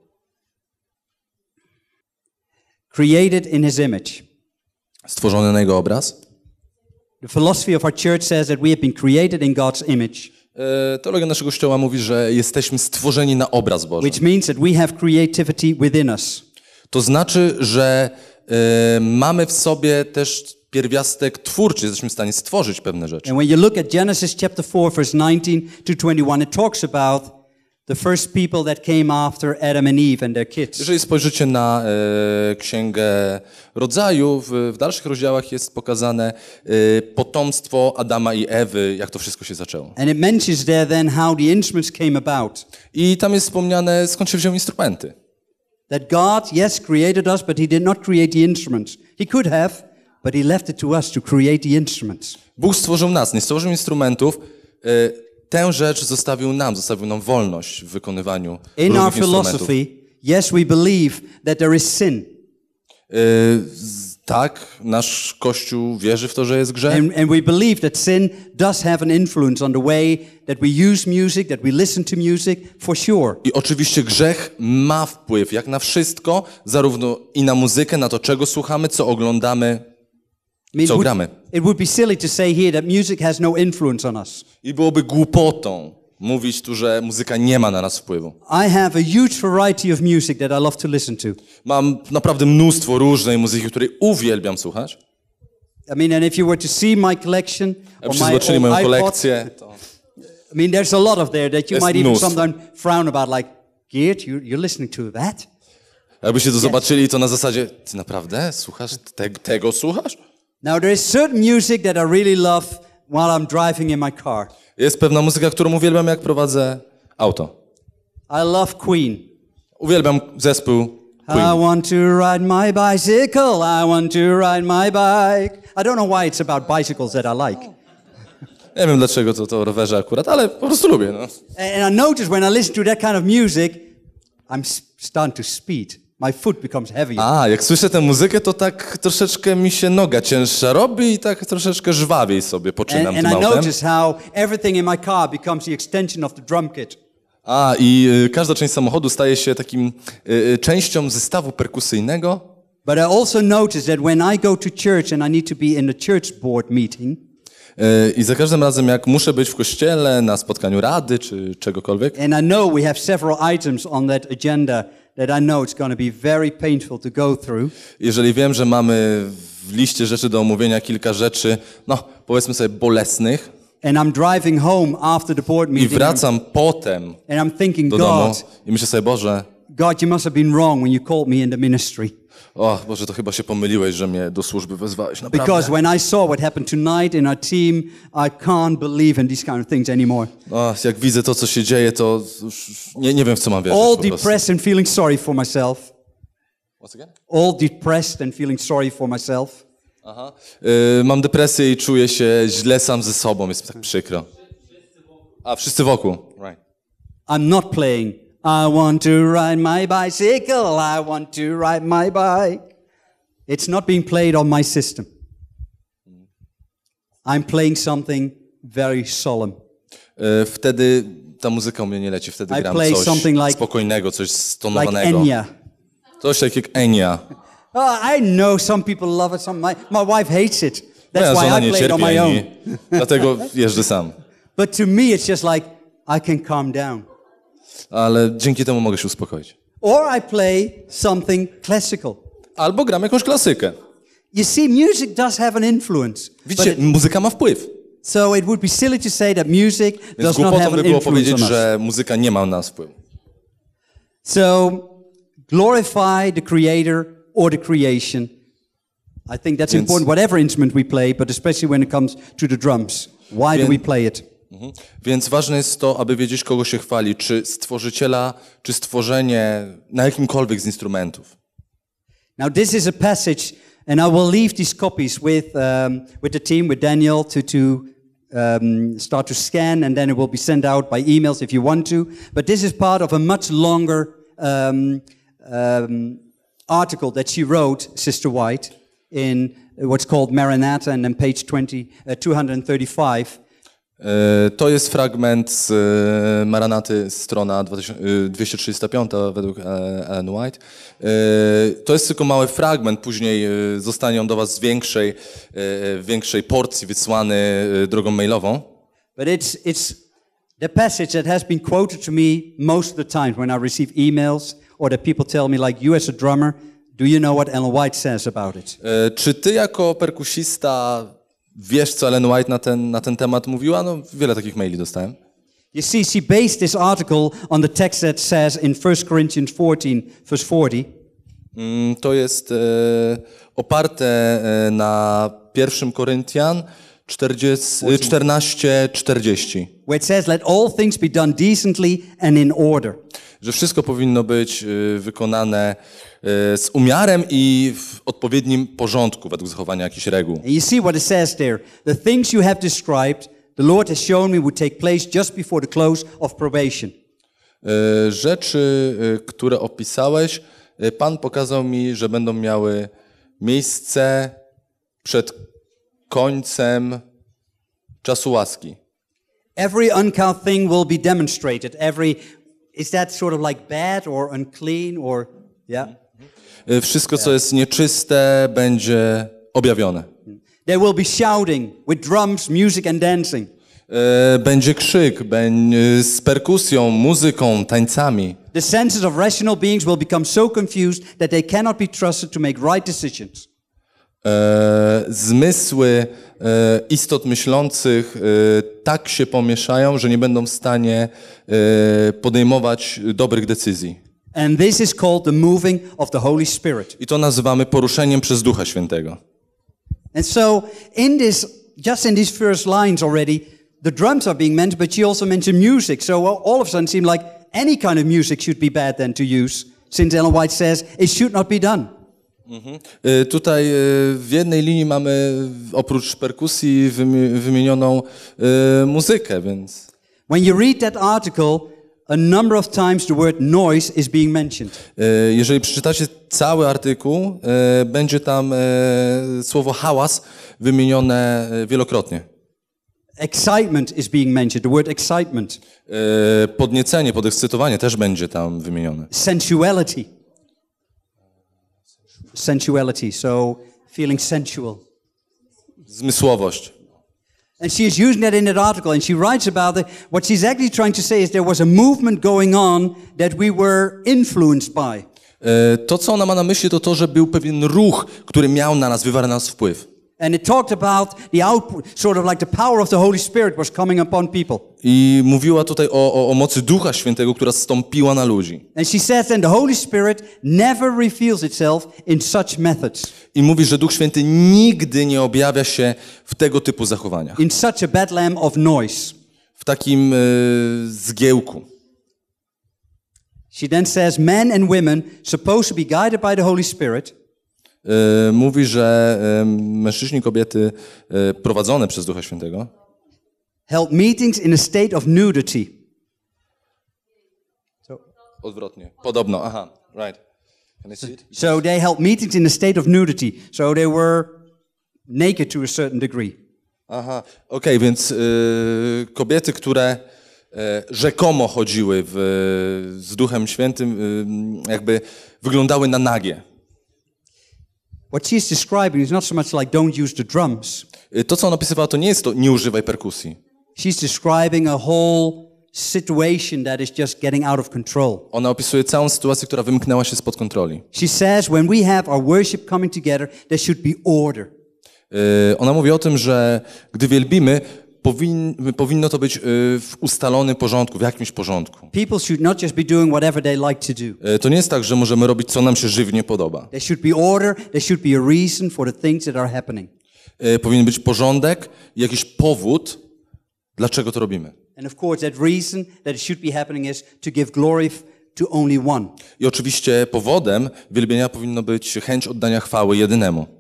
Created in his image. Stworzony na jego obraz. The philosophy of our church says that we have been created in God's image. E, teologia naszego kościoła mówi, że jesteśmy stworzeni na obraz Boży. Which means that we have creativity within us. To znaczy, że e, mamy w sobie też pierwiastek twórczy, jesteśmy w stanie stworzyć pewne rzeczy. And when you look at Genesis chapter 4 verse 19 to 21 it talks about The first people that came after Adam and Eve and their kids. Jeżeli spojrzycie na e, księgę rodzaju, w, w, dalszych rozdziałach jest pokazane e, potomstwo Adama i Ewy, jak to wszystko się zaczęło. And it mentions there then how the instruments came about. I tam jest wspomniane skąd się wzięły instrumenty. That God yes created us but he did not create the instruments. He could have but he left it to us to create the instruments. Bóg stworzył nas, nie stworzył instrumentów. E, tę rzecz zostawił nam, zostawił nam wolność w wykonywaniu In our philosophy, yes, we believe that there is sin. Yy, tak, nasz kościół wierzy w to, że jest grzech. And, and we believe that sin does have an influence on the way that we use music, that we listen to music, for sure. I oczywiście grzech ma wpływ jak na wszystko, zarówno i na muzykę, na to czego słuchamy, co oglądamy, co gramy. It would be silly to say here that music has no influence on us. I byłoby głupotą mówić tu, że muzyka nie ma na nas wpływu. I have a huge variety of music that I love to listen to. Mam naprawdę mnóstwo różnej muzyki, której uwielbiam słuchać. I mean, and if you were to see my collection, or my, or moją kolekcję, to... I mean, there's a lot of there that you might even sometimes frown about, like, Geert, you, you're listening to that? Jakbyście to yes. zobaczyli, to na zasadzie, ty naprawdę słuchasz, te, tego słuchasz? Now there is certain music that I really love while I'm driving in my car. Jest pewna muzyka, którą uwielbiam jak prowadzę auto. I love Queen. Uwielbiam zespół Queen. I want to ride my bicycle. I want to ride my bike. I don't know why it's about bicycles that I like. Nie wiem dlaczego to, to rowerze akurat, ale po prostu lubię. No. And I notice when I listen to that kind of music, I'm starting to speed. My foot becomes heavier. A, jak słyszę tę muzykę, to tak troszeczkę mi się noga cięższa robi i tak troszeczkę żwawiej sobie poczynam and, and I notice how everything in my car becomes the extension of the drum kit. A, i y, każda część samochodu staje się takim y, y, częścią zestawu perkusyjnego. But I also notice that when I go to church and I need to be in the church board meeting, y, i za każdym razem, jak muszę być w kościele, na spotkaniu rady czy czegokolwiek. And I know we have several items on that agenda jeżeli wiem, że mamy w liście rzeczy do omówienia kilka rzeczy, no powiedzmy sobie bolesnych. And I'm driving home after the board meeting. I wracam potem. And I'm thinking, do domu, God. I myślę sobie, Boże. God, you must have been wrong when you called me into ministry. O, Boże, to chyba się pomyliłeś, że mnie do służby wezwałeś, naprawdę. Because when I saw what happened tonight in our team, I can't believe in these kind of things anymore. O, jak widzę to, co się dzieje, to nie, nie wiem, w co mam wierzyć All depressed and feeling sorry for myself. Once again? All depressed and feeling sorry for myself. Aha. Y, mam depresję i czuję się źle sam ze sobą, jest tak przykro. A, wszyscy wokół. Right. I'm not playing i want to ride my bicycle. I want to ride my bike. It's not being played on my system. I'm playing something very solemn. E, wtedy ta muzyka u mnie nie leci, wtedy I gram play coś something like, spokojnego, coś stonowanego. Like Enya. Coś takiego jak Enya. Oh, I know some people love it, some my, my wife hates it. That's Moja why I play it on Dlatego jeżdżę sam. But to me it's just like I can calm down ale dzięki temu mogę się uspokoić. Or I play something classical. Albo gram jakąś klasykę. You see, music does have an influence. Widzicie, muzyka ma wpływ. So it would be silly to say that music Więc does not have an było influence powiedzieć, że muzyka nie ma na nas wpływu. So glorify the creator or the creation. I think that's Więc- important whatever instrument we play, but especially when it comes to the drums. Why do we play it? Mhm. Więc ważne jest to, aby wiedzieć, kogo się chwali, czy stworzyciela, czy stworzenie na jakimkolwiek z instrumentów. Now this is a passage and I will leave these copies with um, with the team with Daniel to to um, start to scan and then it will be sent out by emails if you want to, but this is part of a much longer um, um article that she wrote, Sister White, in what's called Maranatha and then page 20, uh, 235 E, to jest fragment z e, Maranaty, strona 235 e, według Ellen White. To jest tylko mały fragment, później zostanie on do Was w większej, większej porcji wysłany drogą mailową. But it's, it's the passage that has been quoted to me most of the time when I receive emails or that people tell me like you as a drummer, do you know what Ellen White says about it? Czy ty jako perkusista wiesz, co Ellen White na ten, na ten temat mówiła? No, wiele takich maili dostałem. You see, she based this article on the text that says in 1 Corinthians 14, verse 40. Mm, to jest e, oparte e, na 1 Korintian 40, 14, 40. Where it says, let all things be done decently and in order że wszystko powinno być y, wykonane y, z umiarem i w odpowiednim porządku według zachowania jakichś reguł. You see what it says there. The things you have described, the Lord has shown me would take place just before the close of probation. Y, rzeczy, które opisałeś, Pan pokazał mi, że będą miały miejsce przed końcem czasu łaski. Every uncouth thing will be demonstrated. Every Is that sort of like bad or unclean or yeah? Mm-hmm. Wszystko co jest nieczyste będzie objawione. Mm-hmm. There will be shouting with drums, music and dancing. Będzie krzyk, z perkusją, muzyką, tańcami. The senses of rational beings will become so confused that they cannot be trusted to make right decisions. E, zmysły e, istot myślących e, tak się pomieszają, że nie będą w stanie podejmować dobrych decyzji. And this is called the moving of the Holy Spirit. I to nazywamy poruszeniem przez Ducha Świętego. And so in this just in these first lines already the drums are being mentioned but she also mentioned music. So all of a sudden it seemed like any kind of music should be bad then to use since Ellen White says it should not be done. Mhm. Y, tutaj y, w jednej linii mamy y, oprócz perkusji wymienioną muzykę, więc. When you read that article, a number of times the word noise is being mentioned. Jeżeli przeczytacie cały artykuł, będzie tam słowo hałas wymienione wielokrotnie. Excitement is being mentioned. The word excitement. Podniecenie, podekscytowanie też będzie tam wymienione. Sensuality sensuality, so feeling sensual. Zmysłowość. And she is using that in that article, and she writes about it. What she's actually trying to say is there was a movement going on that we were influenced by. E, to, co ona ma na myśli, to to, że był pewien ruch, który miał na nas, wywarł na nas wpływ. And it talked about the output, sort of like the power of the Holy Spirit was coming upon people. I mówiła tutaj o, o, o mocy Ducha Świętego, która stąpiła na ludzi. And she says, and the Holy Spirit never reveals itself in such methods. I mówi, że Duch Święty nigdy nie objawia się w tego typu zachowaniach. In such a bedlam of noise. W takim y, zgiełku. She then says, men and women supposed to be guided by the Holy Spirit. E, mówi, że mężczyźni i kobiety e, prowadzone przez Ducha Świętego held meetings in a state of nudity. So, Odwrotnie. Podobno, aha, right. Can I see it? So they held meetings in a state of nudity. So they were naked to a certain degree. Aha, okej, okay, więc y, kobiety, które y, rzekomo chodziły w, z Duchem Świętym, y, jakby wyglądały na nagie. What she describing is not so much like don't use the drums. Y, to, co ona opisywała, to nie jest to nie używaj perkusji. She's describing a whole situation that is just getting out of control. Ona opisuje całą sytuację, która wymknęła się spod kontroli. She says when we have our worship coming together, there should be order. Y, ona mówi o tym, że gdy wielbimy, powin, powinno to być e, w ustalony porządku, w jakimś porządku. to e, To nie jest tak, że możemy robić co nam się żywnie podoba. E, powinien być porządek, jakiś powód, dlaczego to robimy. to to I oczywiście powodem wielbienia powinno być chęć oddania chwały jedynemu.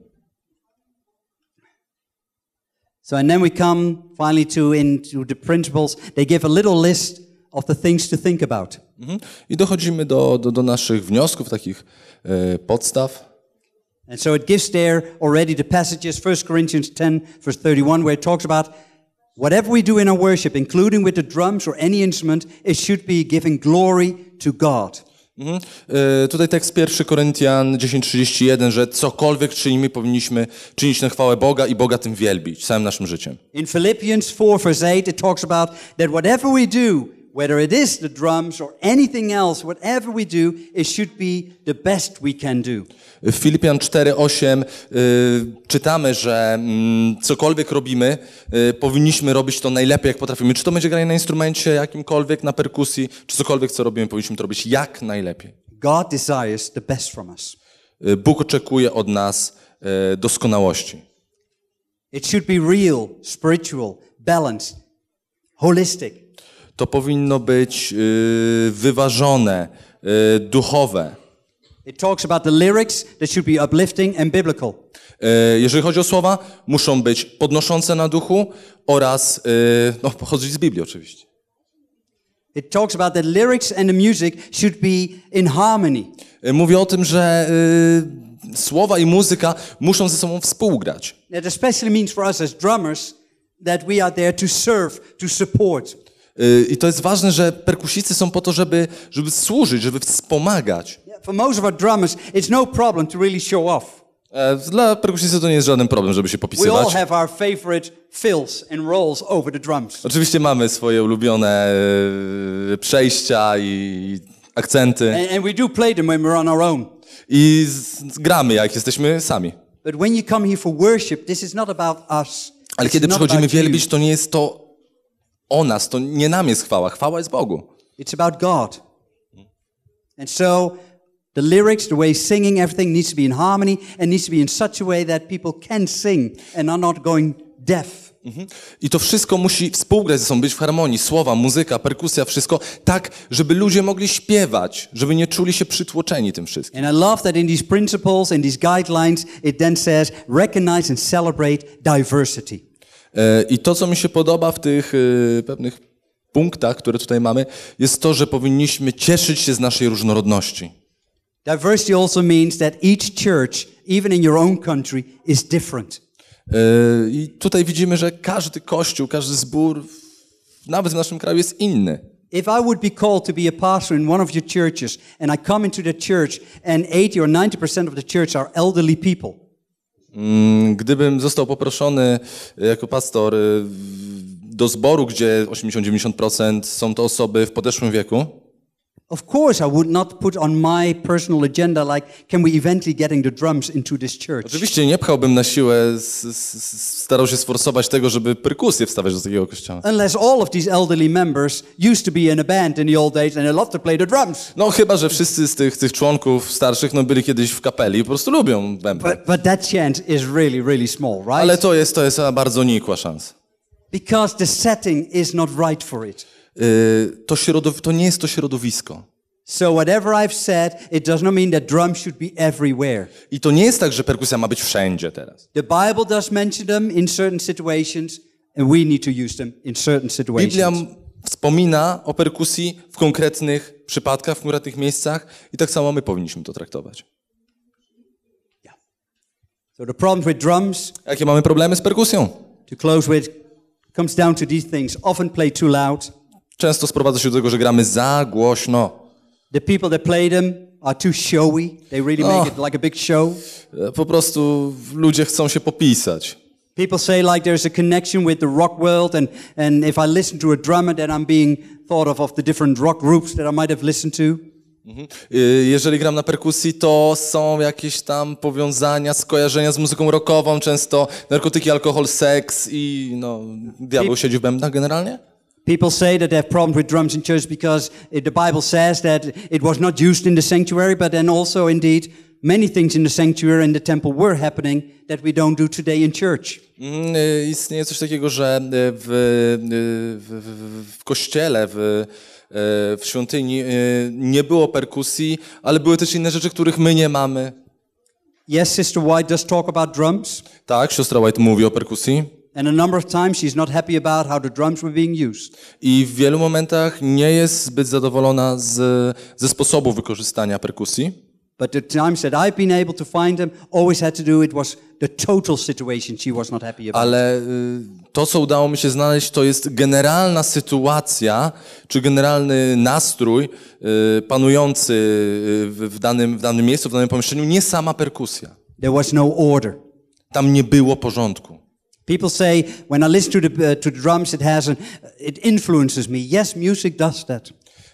So, and then we come finally to into the principles. They give a little list of the things to think about. Mhm. I dochodzimy do, do, do, naszych wniosków, takich e, podstaw. And so it gives there already the passages, 1 Corinthians 10, verse 31, where it talks about whatever we do in our worship, including with the drums or any instrument, it should be giving glory to God. Mhm. Yy, tutaj tekst pierwszy Koryntian 10:31, że cokolwiek czynimy, powinniśmy czynić na chwałę Boga i Boga tym wielbić całym naszym życiem. In Philippians 4 verse 8 it talks about that whatever we do whether it is the drums or anything else, whatever we do, it should be the best we can do. W Filipian 4:8 y, czytamy, że mm, cokolwiek robimy, y, powinniśmy robić to najlepiej, jak potrafimy. Czy to będzie granie na instrumencie jakimkolwiek, na perkusji, czy cokolwiek, co robimy, powinniśmy to robić jak najlepiej. God desires the best from us. Y, Bóg oczekuje od nas y, doskonałości. It should be real, spiritual, balanced, holistic to powinno być y, wyważone, y, duchowe. It talks about the lyrics that should be uplifting and biblical. Y, jeżeli chodzi o słowa, muszą być podnoszące na duchu oraz y, no, pochodzić z Biblii oczywiście. It talks about the lyrics and the music should be in harmony. Y, Mówi o tym, że słowa i muzyka muszą ze sobą współgrać. That especially means for us as drummers that we are there to serve, to support. Y, I to jest ważne, że perkusicy są po to, żeby, żeby służyć, żeby wspomagać. No e, dla perkusisty to nie jest żaden problem, żeby się popisywać. Oczywiście mamy swoje ulubione y, przejścia i akcenty. I gramy, jak jesteśmy sami. Ale kiedy przychodzimy wielbić, to nie jest to o nas, to nie nam jest chwała, chwała jest Bogu. It's about God. And so the lyrics, the way singing, everything needs to be in harmony and needs to be in such a way that people can sing and are not going deaf. Mhm. I to wszystko musi współgrać ze sobą, być w harmonii. Słowa, muzyka, perkusja, wszystko tak, żeby ludzie mogli śpiewać, żeby nie czuli się przytłoczeni tym wszystkim. And I love that in these principles, in these guidelines, it then says recognize and celebrate diversity. E, I to, co mi się podoba w tych e, pewnych punktach, które tutaj mamy, jest to, że powinniśmy cieszyć się z naszej różnorodności. Diversity also means that each church, even in your own country, is different. E, I tutaj widzimy, że każdy kościół, każdy zbór, nawet w naszym kraju, jest inny. If I would be called to be a pastor in one of your churches, and I come into the church, and 80 or 90% of the church are elderly people. Mm, gdybym został poproszony e, jako pastor e, do zboru, gdzie 80-90% są to osoby w podeszłym wieku, Of course, I would not put on my personal agenda like, can we eventually getting the drums into this church? Oczywiście nie pchałbym na siłę, starał się sforsować tego, żeby perkusję wstawiać do takiego kościoła. Unless all of these elderly members used to be in a band in the old days and they loved to play the drums. No chyba, że wszyscy z tych, tych członków starszych no, byli kiedyś w kapeli i po prostu lubią bębny. But, but that chance is really, really small, right? Ale to jest, to jest bardzo nikła szansa. Because the setting is not right for it. Y, to, środow- to nie jest to środowisko. So whatever I've said, it does not mean that drums should be everywhere. I to nie jest tak, że perkusja ma być wszędzie teraz. The Bible does mention them in certain situations and we need to use them in certain situations. Biblia wspomina o perkusji w konkretnych przypadkach, w konkretnych miejscach i tak samo my powinniśmy to traktować. Yeah. So the problem with drums, Jakie mamy problemy z perkusją? to close with, comes down to these things. Often play too loud. Często sprowadza się do tego, że gramy za głośno. The people that play them are too showy. They really make it oh. like a big show. E, po prostu ludzie chcą się popisać. People say like there's a connection with the rock world and and if I listen to a drummer then I'm being thought of of the different rock groups that I might have listened to. Mhm. E, jeżeli gram na perkusji, to są jakieś tam powiązania, skojarzenia z muzyką rockową, często narkotyki, alkohol, seks i no, diabeł siedzi w bębnach generalnie? People say that they have problems with drums in church because it, the Bible says that it was not used in the sanctuary, but then also indeed many things in the sanctuary and the temple were happening that we don't do today in church. Mhm, y, istnieje coś takiego, że y, y, w, w, w kościele, w, w świątyni nie było perkusji, ale były też inne rzeczy, których my nie mamy. Yes, Sister White does talk about drums. Tak, siostra White mówi o perkusji. I w wielu momentach nie jest zbyt zadowolona z, ze sposobu wykorzystania perkusji. But the times that I've been able to find them always had to do it was the total situation she was not happy about. Ale y, to co udało mi się znaleźć to jest generalna sytuacja czy generalny nastrój y, panujący y, w danym w danym miejscu w danym pomieszczeniu nie sama perkusja. There was no order. Tam nie było porządku. People say, when I listen to the, uh, to the drums, it has an, it influences me. Yes, music does that.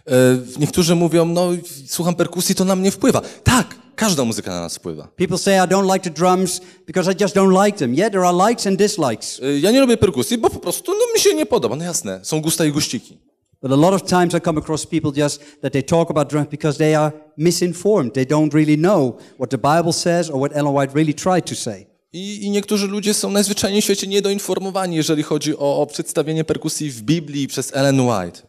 E, Niektórzy mówią, no słucham perkusji, to na mnie wpływa. Tak, każda muzyka na nas wpływa. People say I don't like the drums because I just don't like them. Yeah, there are likes and dislikes. E, ja nie lubię perkusji, bo po prostu no, mi się nie podoba. No jasne, są gusta i guściki. But a lot of times I come across people just that they talk about drums because they are misinformed. They don't really know what the Bible says or what Ellen White really tried to say. I, I, niektórzy ludzie są najzwyczajniej w świecie niedoinformowani, jeżeli chodzi o, o przedstawienie perkusji w Biblii przez Ellen White.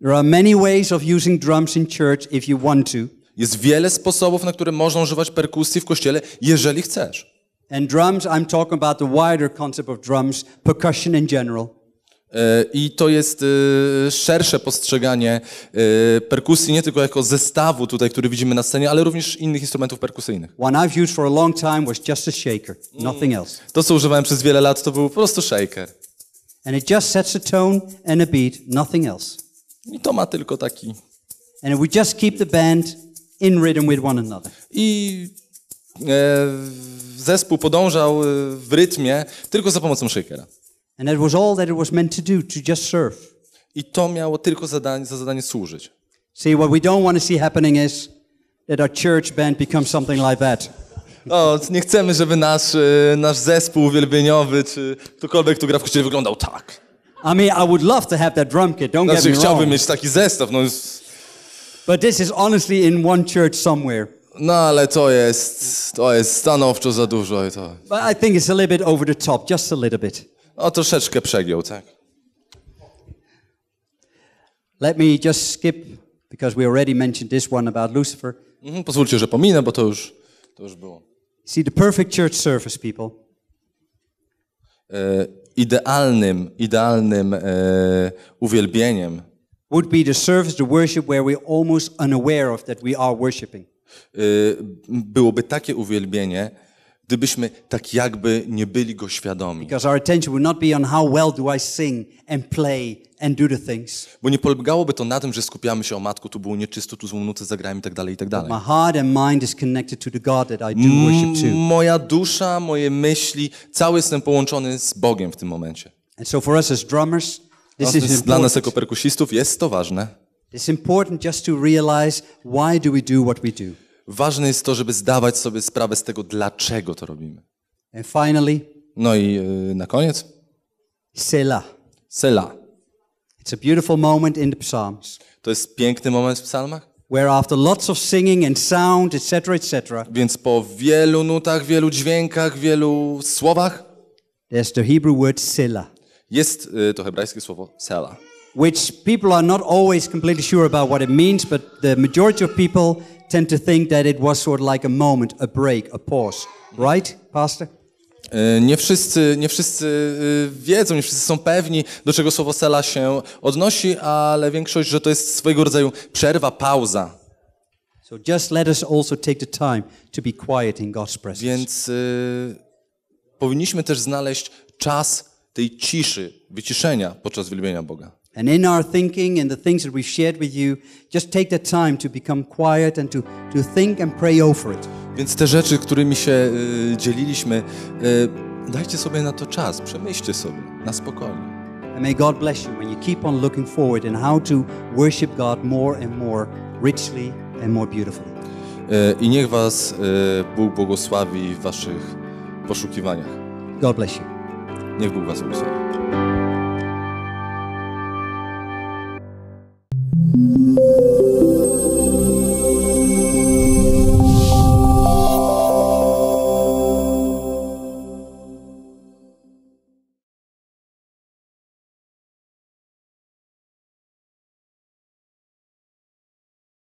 There are many ways of using drums in church if you want to. Jest wiele sposobów, na które można używać perkusji w kościele, jeżeli chcesz. And drums, I'm talking about the wider concept of drums, percussion in general. I to jest y, szersze postrzeganie y, perkusji nie tylko jako zestawu tutaj, który widzimy na scenie, ale również innych instrumentów perkusyjnych. Mm. To co używałem przez wiele lat to był po prostu shaker. And it just sets a tone and a beat, nothing else. I to ma tylko taki. And we just keep the band in rhythm with one another. I e, zespół podążał y, w rytmie tylko za pomocą shakera. And that was all that it was meant to do, to just serve. I to miało tylko zadanie, za zadanie służyć. See, what we don't want to see happening is that our church band becomes something like that. O, nie chcemy, żeby nasz, e, nasz zespół uwielbieniowy, czy ktokolwiek, kto gra w kościele, wyglądał tak. I mean, I would love to have that drum kit, don't znaczy, get me chciałbym wrong. mieć taki zestaw, no But this is honestly in one church somewhere. No, ale to jest, to jest stanowczo za dużo. To... But I think it's a little bit over the top, just a little bit. O, troszeczkę przegiął, tak. Let me just skip, because we already mentioned this one about Lucifer. Mhm, pozwólcie, że pominę, bo to już, to już było. See, the perfect church service, people. E, idealnym, idealnym e, uwielbieniem would be the service, the worship where we're almost unaware of that we are worshiping. E, byłoby takie uwielbienie, gdybyśmy tak jakby nie byli go świadomi. Because our attention would not be on how well do I sing and play and do the things. Bo nie polegałoby to na tym, że skupiamy się o matku, tu było nieczysto, tu złą nutę zagrałem i tak dalej i tak dalej. My heart and mind is connected to the God that I do worship to. Moja dusza, moje myśli, cały jestem połączony z Bogiem w tym momencie. And so for us as drummers, this no, is important. Dla nas jako perkusistów jest to ważne. It's important just to realize why do we do what we do. Ważne jest to, żeby zdawać sobie sprawę z tego, dlaczego to robimy. And finally, no i y, na koniec. Selah. Selah. It's a beautiful moment in the Psalms. To jest piękny moment w psalmach. Where after lots of singing and sound, etc., etc. Więc po wielu nutach, wielu dźwiękach, wielu słowach. There's the Hebrew word selah. Jest y, to hebrajskie słowo selah. Which people are not always completely sure about what it means, but the majority of people tend to think that it was sort of like a moment, a break, a pause. Right, pastor? E, nie wszyscy, nie wszyscy e, wiedzą, nie wszyscy są pewni, do czego słowo sela się odnosi, ale większość, że to jest swojego rodzaju przerwa, pauza. Więc powinniśmy też znaleźć czas tej ciszy, wyciszenia podczas wielbienia Boga. And in our thinking and the things that we've shared with you, just take the time to become quiet and to, to think and pray over it. Więc te rzeczy, którymi się y, dzieliliśmy, y, dajcie sobie na to czas, przemyślcie sobie na spokojnie. And may God bless you when you keep on looking forward and how to worship God more and more richly and more beautifully. Y, I niech was y, Bóg błogosławi w waszych poszukiwaniach. God bless you. Niech Bóg was błogosławi.